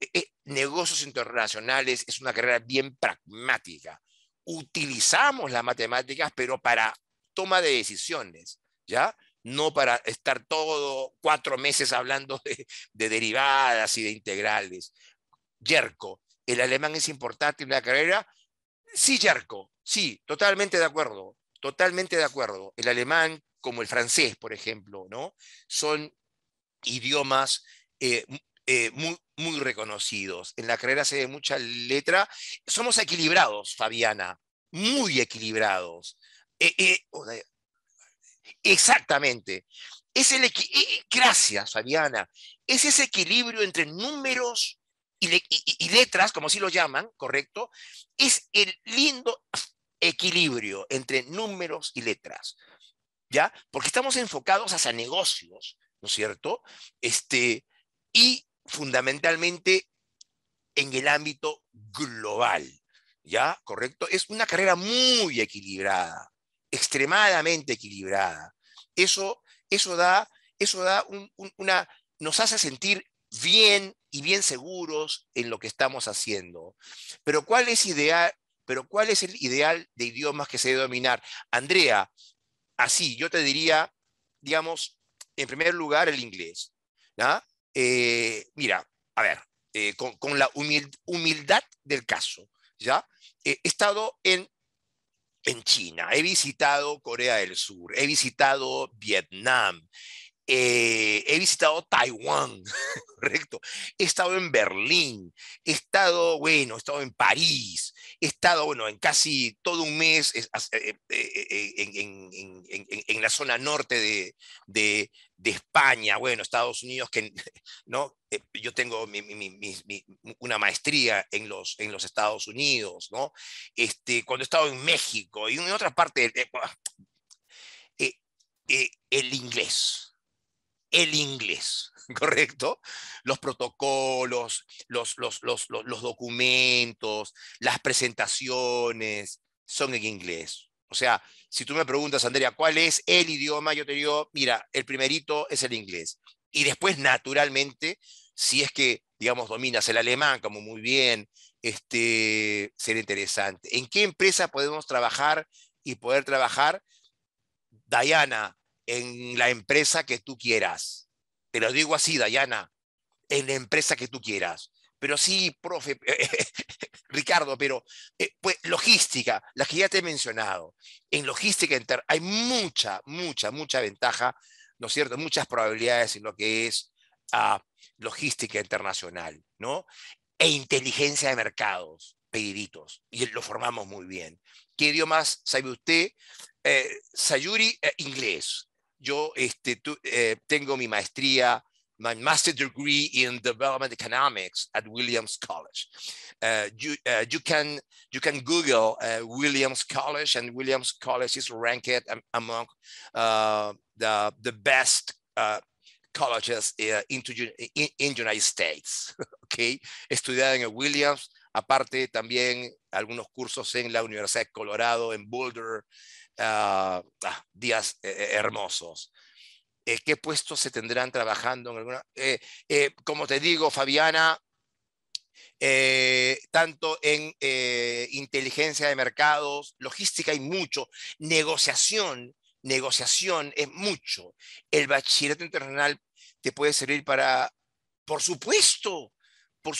eh, eh, negocios internacionales? Es una carrera bien pragmática. Utilizamos las matemáticas, pero para toma de decisiones, ¿ya? No para estar todo cuatro meses hablando de, derivadas y de integrales. Yerko, ¿el alemán es importante en la carrera? Sí, Yerko, sí, totalmente de acuerdo, totalmente de acuerdo. El alemán, como el francés, por ejemplo, ¿no? Son idiomas eh, eh, muy, muy reconocidos. En la carrera se ve mucha letra. Somos equilibrados, Fabiana, muy equilibrados. Eh, eh, exactamente. Es el eh, gracias, Fabiana. Es ese equilibrio entre números y, letras, como así lo llaman, ¿correcto? Es el lindo equilibrio entre números y letras. ¿Ya? Porque estamos enfocados hacia negocios, ¿no es cierto? Este, y fundamentalmente en el ámbito global, ¿ya? ¿Correcto? Es una carrera muy equilibrada, extremadamente equilibrada. Eso, eso da, eso da una, nos hace sentir bien y bien seguros en lo que estamos haciendo. Pero ¿cuál es ideal? Pero ¿cuál es el ideal de idiomas que se debe dominar? Andrea, así yo te diría, digamos, en primer lugar el inglés. Eh, mira, a ver, eh, con, la humildad del caso, ¿ya? Eh, he estado en en China, he visitado Corea del Sur, he visitado Vietnam, eh, he visitado Taiwán, correcto. He estado en Berlín, he estado, bueno, he estado en París, he estado, bueno, en casi todo un mes en, la zona norte de, España, bueno, Estados Unidos, que, ¿no? Eh, yo tengo una maestría en los, Estados Unidos, ¿no? Este, cuando he estado en México y en otra parte, eh, eh el inglés el inglés, ¿correcto? Los protocolos, los, los, documentos, las presentaciones son en inglés. O sea, si tú me preguntas, Andrea, ¿cuál es el idioma? Yo te digo, mira, el primerito es el inglés. Y después, naturalmente, si es que, digamos, dominas el alemán, como muy bien, este, sería interesante. ¿En qué empresa podemos trabajar y poder trabajar? Diana, en la empresa que tú quieras. Te lo digo así, Dayana, en la empresa que tú quieras. Pero sí, profe, Ricardo, pero eh, pues, logística, La que ya te he mencionado. En logística hay mucha, mucha, mucha ventaja, ¿no es cierto? Muchas probabilidades en lo que es ah, logística internacional, ¿no? E inteligencia de mercados, pediditos, y lo formamos muy bien. ¿Qué idiomas sabe usted? Eh, Sayuri, eh, inglés yo este, eh, tengo mi maestría, my master degree in development economics at Williams College. Eh, eh, you, can, Google Williams College and Williams College is ranked um, among uh, the, the best uh, colleges in, the United States. okay, estudiada en Williams, aparte también algunos cursos en la Universidad de Colorado, en Boulder, Ah, ah, días eh, eh, hermosos. Eh, ¿Qué puestos se tendrán trabajando? como te digo, Fabiana, tanto en inteligencia de mercados, logística hay mucho, negociación, negociación es mucho. El bachillerato internacional te puede servir para, por supuesto, por,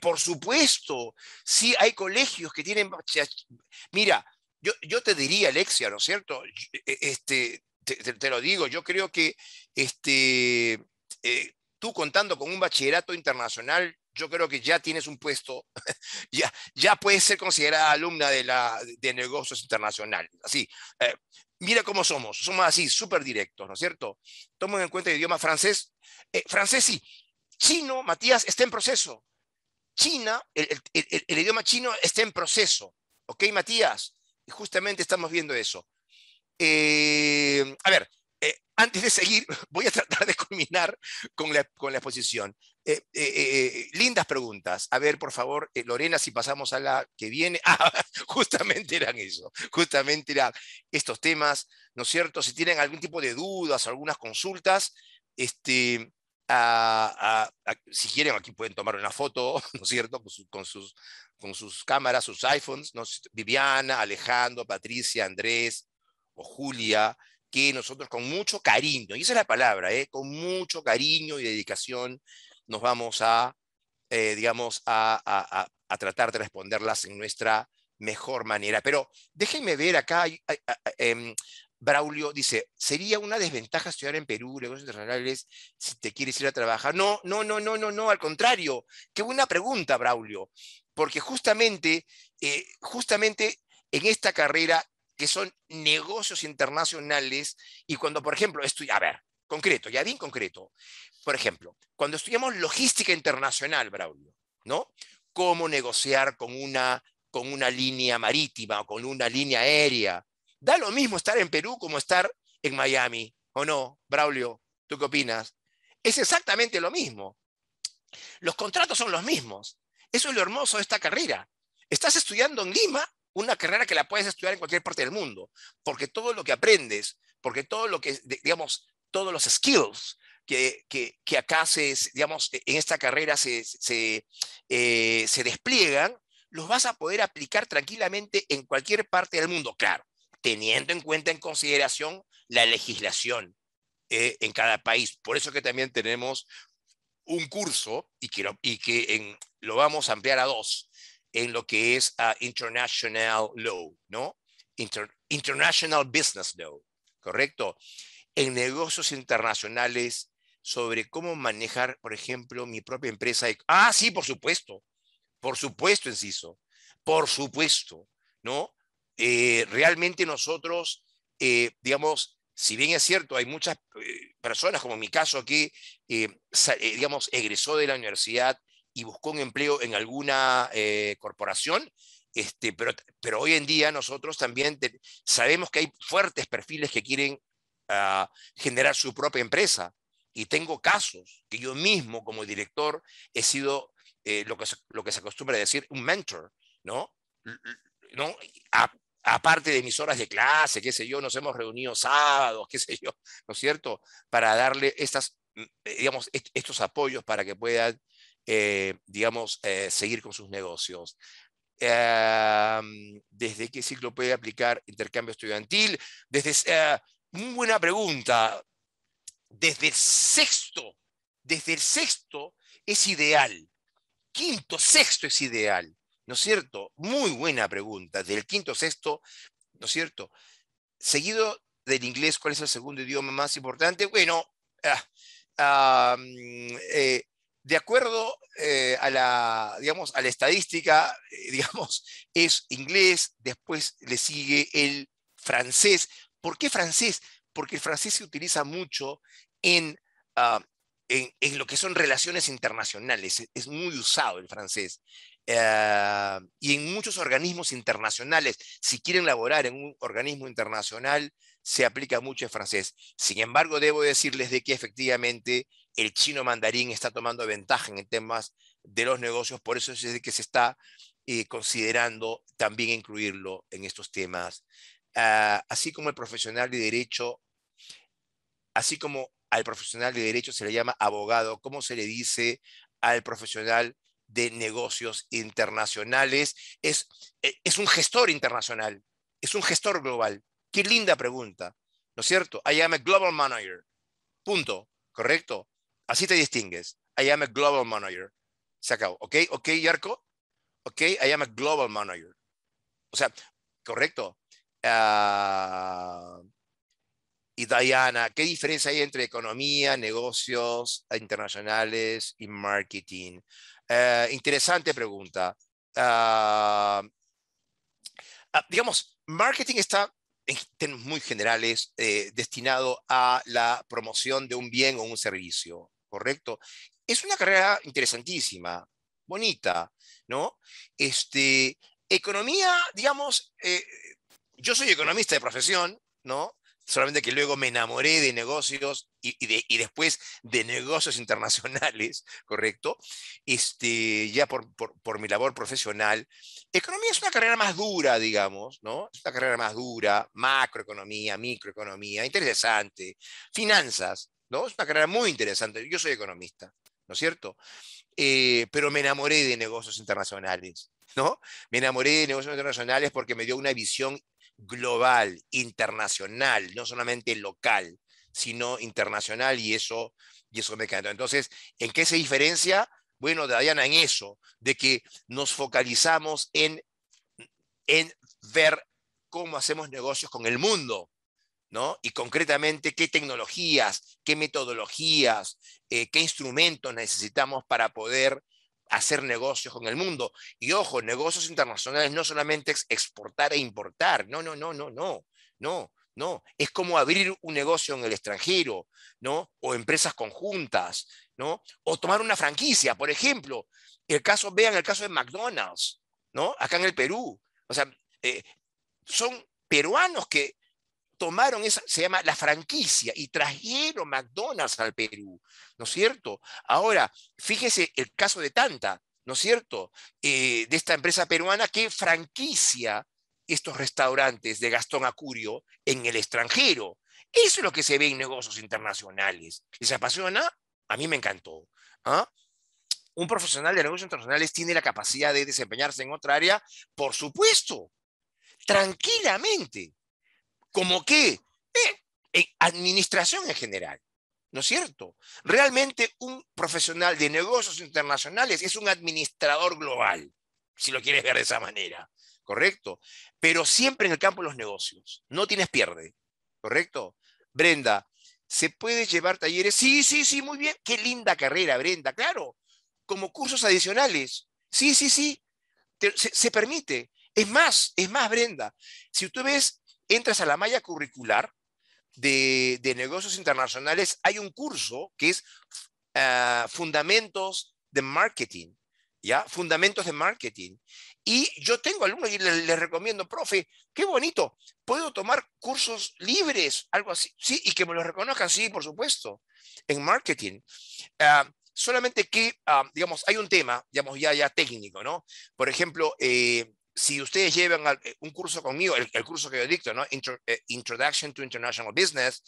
por supuesto, sí hay colegios que tienen, mira, yo, te diría, Alexia, ¿no es cierto? E, este, te, lo digo, yo creo que este, eh, tú contando con un bachillerato internacional, yo creo que ya tienes un puesto, ya, ya puedes ser considerada alumna de, la, de negocios internacionales. Así, eh, mira cómo somos, somos así, súper directos, ¿no es cierto? Tomo en cuenta el idioma francés. Eh, francés sí, chino, Matías, está en proceso. China, el, el, idioma chino está en proceso. ¿Ok, Matías? justamente estamos viendo eso. Eh, a ver, eh, antes de seguir, voy a tratar de culminar con la, con exposición. Eh, lindas preguntas. A ver, por favor, Lorena, si pasamos a la que viene. Ah, justamente eran eso. Justamente eran estos temas, ¿no es cierto? Si tienen algún tipo de dudas, algunas consultas, este, si quieren, aquí pueden tomar una foto, ¿no es cierto?, con, sus, con sus cámaras, sus iPhones, ¿no? Viviana, Alejandro, Patricia, Andrés o Julia, que nosotros con mucho cariño, y esa es la palabra, ¿eh? con mucho cariño y dedicación nos vamos a, eh, digamos, a, tratar de responderlas en nuestra mejor manera. Pero déjenme ver acá, em, Braulio dice, sería una desventaja estudiar en Perú, negocios internacionales, si te quieres ir a trabajar. No, no, no, no, no, no, al contrario. Qué buena pregunta, Braulio, porque justamente, eh, justamente en esta carrera que son negocios internacionales y cuando, por ejemplo, estudia, a ver, concreto, ya bien concreto, por ejemplo, cuando estudiamos logística internacional, Braulio, ¿no? Cómo negociar con una, con una línea marítima o con una línea aérea, Da lo mismo estar en Perú como estar en Miami, ¿o no? Braulio, ¿tú qué opinas? Es exactamente lo mismo. Los contratos son los mismos. Eso es lo hermoso de esta carrera. Estás estudiando en Lima una carrera que la puedes estudiar en cualquier parte del mundo, porque todo lo que aprendes, porque todo lo que, digamos, todos los skills que, que, acá se, digamos, en esta carrera se, eh, se despliegan, los vas a poder aplicar tranquilamente en cualquier parte del mundo. Claro, teniendo en cuenta en consideración la legislación eh, en cada país. Por eso que también tenemos un curso y quiero y que en, lo vamos a ampliar a dos en lo que es ah, International Law, ¿no? International Business Law, ¿correcto? En negocios internacionales sobre cómo manejar, por ejemplo, mi propia empresa. ah, sí, por supuesto. Por supuesto, Enciso. Por supuesto, ¿no? Eh, realmente nosotros, eh, digamos, si bien es cierto, hay muchas eh, personas, como en mi caso aquí, digamos, egresó de la universidad y buscó un empleo en alguna corporación, este, pero, pero hoy en día nosotros también sabemos que hay fuertes perfiles que quieren ah, generar su propia empresa. Y tengo casos que yo mismo como director he sido lo, que se, lo que se acostumbra decir un mentor, ¿no? ¿no? aparte de mis horas de clase, qué sé yo, nos hemos reunido sábados, qué sé yo, ¿no es cierto?, para darle estas, mm, eh, estos apoyos para que puedan, eh, digamos, eh, seguir con sus negocios. ¿Desde qué ciclo puede aplicar intercambio estudiantil? Desde, ah, muy mm, buena pregunta. Desde el sexto, desde el sexto es ideal. Quinto, sexto es ideal. ¿no es cierto? Muy buena pregunta, del quinto, sexto, ¿no es cierto? Seguido del inglés, ¿cuál es el segundo idioma más importante? Bueno, ah, ah, mm, eh, de acuerdo eh, a, la, digamos, a la estadística, eh, digamos, es inglés, después le sigue el francés. ¿Por qué francés? Porque el francés se utiliza mucho en, ah, lo que son relaciones internacionales, es, muy usado el francés. Eh, y en muchos organismos internacionales, si quieren laborar en un organismo internacional, se aplica mucho el francés. Sin embargo, debo decirles de que efectivamente el chino mandarín está tomando ventaja en temas de los negocios, por eso es que se está eh, considerando también incluirlo en estos temas. Eh, así como el profesional de derecho, así como al profesional de derecho se le llama abogado, ¿cómo se le dice al profesional de negocios internacionales. Es, eh, es un gestor internacional, es un gestor global. Qué linda pregunta, ¿no es cierto? I am a global manager. Punto, ¿correcto? Así te distingues. I am a global manager. Se acabó. ¿Ok? ¿Ok, Yarko? ¿Ok? I am a global manager. O sea, correcto. Ah, y Diana, ¿qué diferencia hay entre economía, negocios internacionales y marketing? Eh, interesante pregunta. Ah, ah, digamos, marketing está en términos muy generales eh, destinado a la promoción de un bien o un servicio, ¿correcto? Es una carrera interesantísima, bonita, ¿no? Este, economía, digamos, eh, yo soy economista de profesión, ¿no? solamente que luego me enamoré de negocios y, de, después de negocios internacionales, ¿correcto? Este, ya por, mi labor profesional. Economía es una carrera más dura, digamos, ¿no? Es una carrera más dura, macroeconomía, microeconomía, interesante. Finanzas, ¿no? Es una carrera muy interesante. Yo soy economista, ¿no es cierto? Eh, pero me enamoré de negocios internacionales. ¿No? Me enamoré de negocios internacionales porque me dio una visión global, internacional, no solamente local, sino internacional y eso, y eso me encanta. Entonces, ¿en qué se diferencia? Bueno, Diana, en eso, de que nos focalizamos en, en ver cómo hacemos negocios con el mundo, ¿no? Y concretamente qué tecnologías, qué metodologías, eh, qué instrumentos necesitamos para poder hacer negocios con el mundo. Y ojo, negocios internacionales no solamente es exportar e importar, no, no, no, no, no, no, no. Es como abrir un negocio en el extranjero, ¿no? O empresas conjuntas, ¿no? O tomar una franquicia, por ejemplo. El caso, vean el caso de McDonald's, ¿no? Acá en el Perú. O sea, eh, son peruanos que tomaron esa, se llama la franquicia, y trajeron McDonald's al Perú, ¿no es cierto? Ahora, fíjese el caso de Tanta, ¿no es cierto? Eh, de esta empresa peruana que franquicia estos restaurantes de Gastón Acurio en el extranjero. Eso es lo que se ve en negocios internacionales. ¿Se apasiona? A mí me encantó. ¿ah? ¿Un profesional de negocios internacionales tiene la capacidad de desempeñarse en otra área? Por supuesto, tranquilamente. ¿Cómo qué? Eh, en administración en general. ¿No es cierto? Realmente un profesional de negocios internacionales es un administrador global, si lo quieres ver de esa manera, ¿correcto? Pero siempre en el campo de los negocios, no tienes pierde, ¿correcto? Brenda, ¿se puede llevar talleres? Sí, sí, sí, muy bien. Qué linda carrera, Brenda, claro. Como cursos adicionales. Sí, sí, sí. se, se permite. Es más, es más, Brenda. Si tú ves entras a la malla curricular de, negocios internacionales, hay un curso que es ah, Fundamentos de Marketing, ¿ya? Fundamentos de Marketing. Y yo tengo alumnos y les, recomiendo, profe, qué bonito, puedo tomar cursos libres, algo así, sí, y que me los reconozcan, sí, por supuesto, en marketing. Ah, solamente que, ah, digamos, hay un tema, digamos, ya, ya técnico, ¿no? Por ejemplo, eh, si ustedes llevan eh, un curso conmigo, el, curso que yo dicto, ¿no? Eh, Introduction to International Business,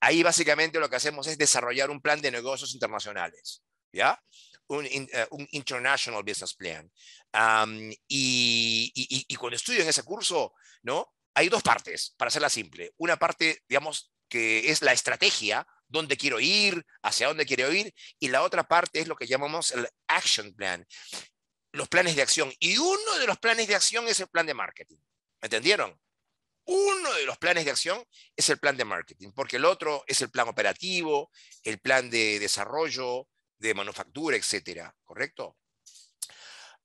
ahí básicamente lo que hacemos es desarrollar un plan de negocios internacionales, ¿ya? Un, eh, International Business Plan. y, y, cuando estudian ese curso, ¿no? Hay dos partes, para hacerla simple. Una parte, digamos, que es la estrategia, dónde quiero ir, hacia dónde quiero ir, y la otra parte es lo que llamamos el action plan, los planes de acción. Y uno de los planes de acción es el plan de marketing. ¿Me entendieron? Uno de los planes de acción es el plan de marketing, porque el otro es el plan operativo, el plan de desarrollo, de manufactura, etcétera, ¿correcto?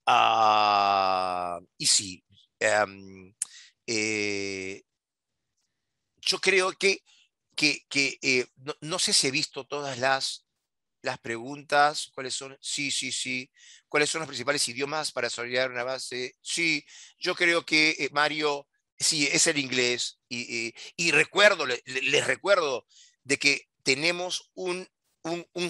Ah, y sí, em, eh, yo creo que, eh, no, sé si he visto todas las las preguntas, cuáles son, sí, sí, sí, cuáles son los principales idiomas para desarrollar una base, sí, yo creo que eh, Mario, sí, es el inglés, y, recuerdo, les recuerdo de que tenemos un,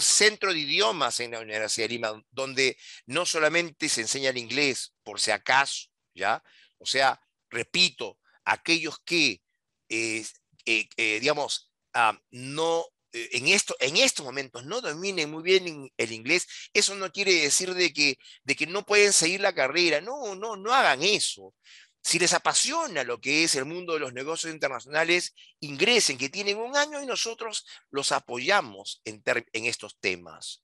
centro de idiomas en la Universidad de Lima, donde no solamente se enseña el inglés, por si acaso, ¿ya? O sea, repito, aquellos que, eh, eh, digamos, ah, no eh, en, esto, en estos momentos no dominen muy bien el inglés, eso no quiere decir de que, de que no pueden seguir la carrera. No, no, no hagan eso. Si les apasiona lo que es el mundo de los negocios internacionales, ingresen, que tienen un año y nosotros los apoyamos en, estos temas.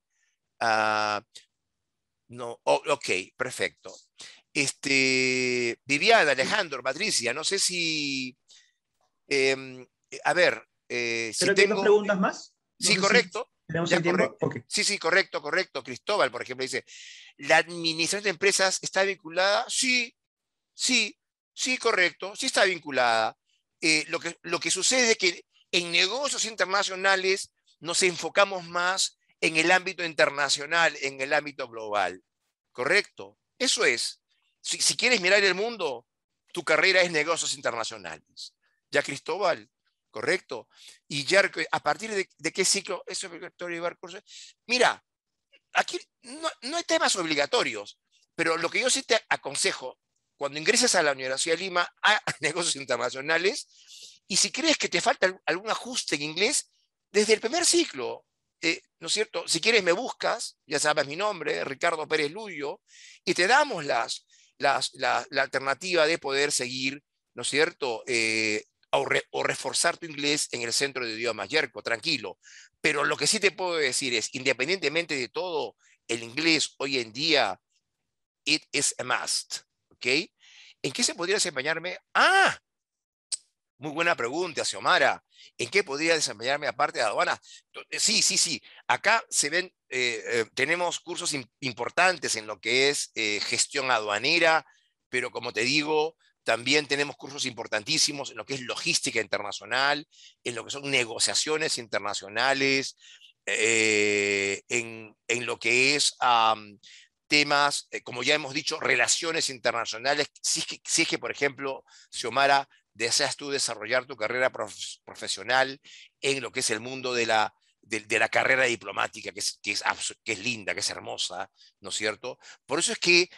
Ah, no, ok, perfecto. Este, Viviana, Alejandro, Patricia, no sé si... Em, a ver, eh, ¿Pero tengo... preguntas más? sí, correcto. Sí, sí, correcto, correcto. Cristóbal, por ejemplo, dice, ¿la administración de empresas está vinculada? Sí, sí, sí, correcto, sí está vinculada. Eh, lo, que, lo que sucede es que en negocios internacionales nos enfocamos más en el ámbito internacional, en el ámbito global. ¿Correcto? Eso es. si quieres mirar el mundo, tu carrera es negocios internacionales. Ya Cristóbal, ¿correcto? Y ya, a partir de, qué ciclo es obligatorio llevar cursos. Mira, aquí no, hay temas obligatorios, pero lo que yo sí te aconsejo, cuando ingreses a la Universidad de Lima, a negocios internacionales, y si crees que te falta algún ajuste en inglés, desde el primer ciclo, eh, ¿no es cierto? Si quieres me buscas, ya sabes mi nombre, Ricardo Pérez Luyo, y te damos las, las, la, alternativa de poder seguir, ¿no es cierto?, eh, o, reforzar tu inglés en el centro de idiomas, Yerko, tranquilo. Pero lo que sí te puedo decir es, independientemente de todo, el inglés hoy en día, it is a must, ¿ok? ¿En qué se podría desempeñarme? Ah, muy buena pregunta, Xiomara. ¿En qué podría desempeñarme aparte de aduanas? Sí, sí, sí. Acá se ven, eh, eh, tenemos cursos importantes en lo que es eh, gestión aduanera, pero como te digo, también tenemos cursos importantísimos en lo que es logística internacional, en lo que son negociaciones internacionales, eh, en, lo que es temas, eh, como ya hemos dicho, relaciones internacionales. Si es que, por ejemplo, Xiomara, deseas tú desarrollar tu carrera profesional en lo que es el mundo de la, de, la carrera diplomática, que es, es linda, que es hermosa, ¿no es cierto? Por eso es que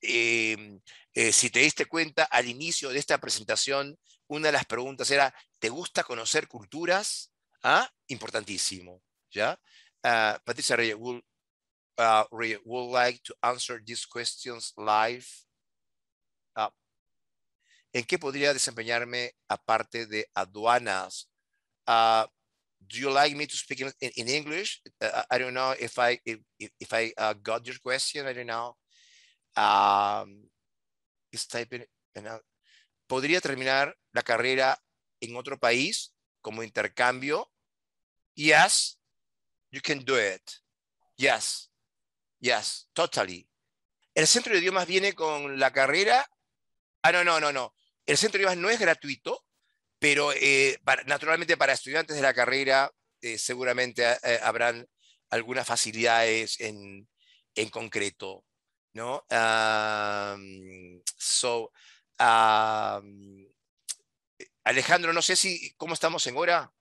em, eh, si te diste cuenta, al inicio de esta presentación, una de las preguntas era, ¿te gusta conocer culturas? ¿Ah? Importantísimo. ¿ya? Ah, Patricia Reyes, would, ah, like to answer these questions live? Ah, ¿En qué podría desempeñarme aparte de aduanas? do you like me to speak in, in English? I don't know if I, if, if I got your question. I don't know. Um, podría terminar la carrera en otro país como intercambio. Yes, you can do it. Yes, yes, totally. El centro de idiomas viene con la carrera. Ah, no, no, no, no. El centro de idiomas no es gratuito, pero eh, naturalmente para estudiantes de la carrera eh, seguramente eh, habrán algunas facilidades en, en concreto no? so, Alejandro, no sé si, ¿cómo estamos en hora?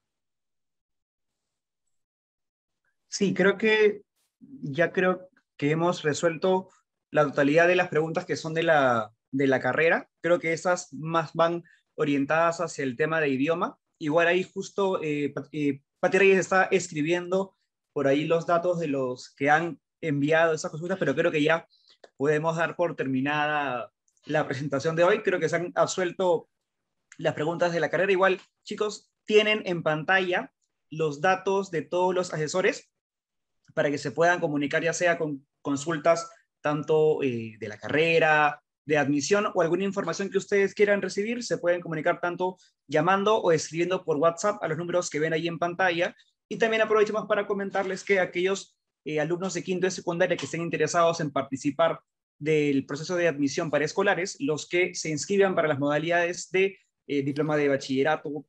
Sí, creo que ya creo que hemos resuelto la totalidad de las preguntas que son de la, de la carrera. Creo que esas más van orientadas hacia el tema de idioma. Igual ahí justo eh, eh Reyes está escribiendo por ahí los datos de los que han enviado esas consultas, pero creo que ya podemos dar por terminada la presentación de hoy. Creo que se han absuelto las preguntas de la carrera. Igual, chicos, tienen en pantalla los datos de todos los asesores para que se puedan comunicar ya sea con consultas tanto eh, de la carrera, de admisión o alguna información que ustedes quieran recibir, se pueden comunicar tanto llamando o escribiendo por WhatsApp a los números que ven ahí en pantalla. Y también aprovechemos para comentarles que aquellos eh, alumnos de quinto y secundaria que estén interesados en participar del proceso de admisión para escolares, los que se inscriban para las modalidades de eh, diploma de bachillerato,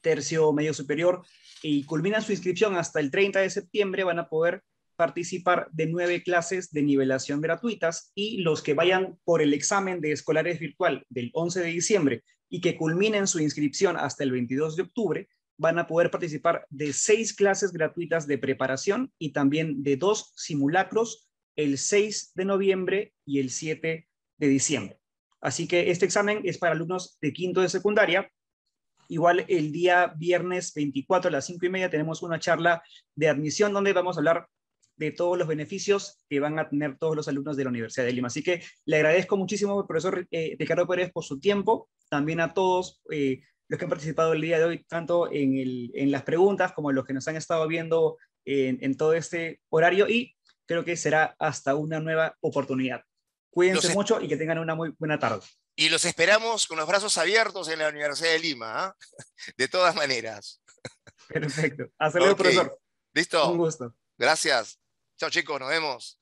tercio, medio superior, y culminan su inscripción hasta el 30 de septiembre, van a poder participar de nueve clases de nivelación gratuitas y los que vayan por el examen de escolares virtual del 11 de diciembre y que culminen su inscripción hasta el 22 de octubre, van a poder participar de seis clases gratuitas de preparación y también de dos simulacros el 6 de noviembre y el 7 de diciembre. Así que este examen es para alumnos de quinto de secundaria. Igual el día viernes 24 a las 5 y media tenemos una charla de admisión donde vamos a hablar de todos los beneficios que van a tener todos los alumnos de la Universidad de Lima. Así que le agradezco muchísimo al profesor eh, Ricardo Pérez por su tiempo, también a todos eh, los que han participado el día de hoy, tanto en, las preguntas como en los que nos han estado viendo en, todo este horario y creo que será hasta una nueva oportunidad. Cuídense mucho y que tengan una muy buena tarde. Y los esperamos con los brazos abiertos en la Universidad de Lima, ¿ah? de todas maneras. Perfecto. Hasta luego, profesor. Listo. Un gusto. Gracias. Chao chicos, nos vemos.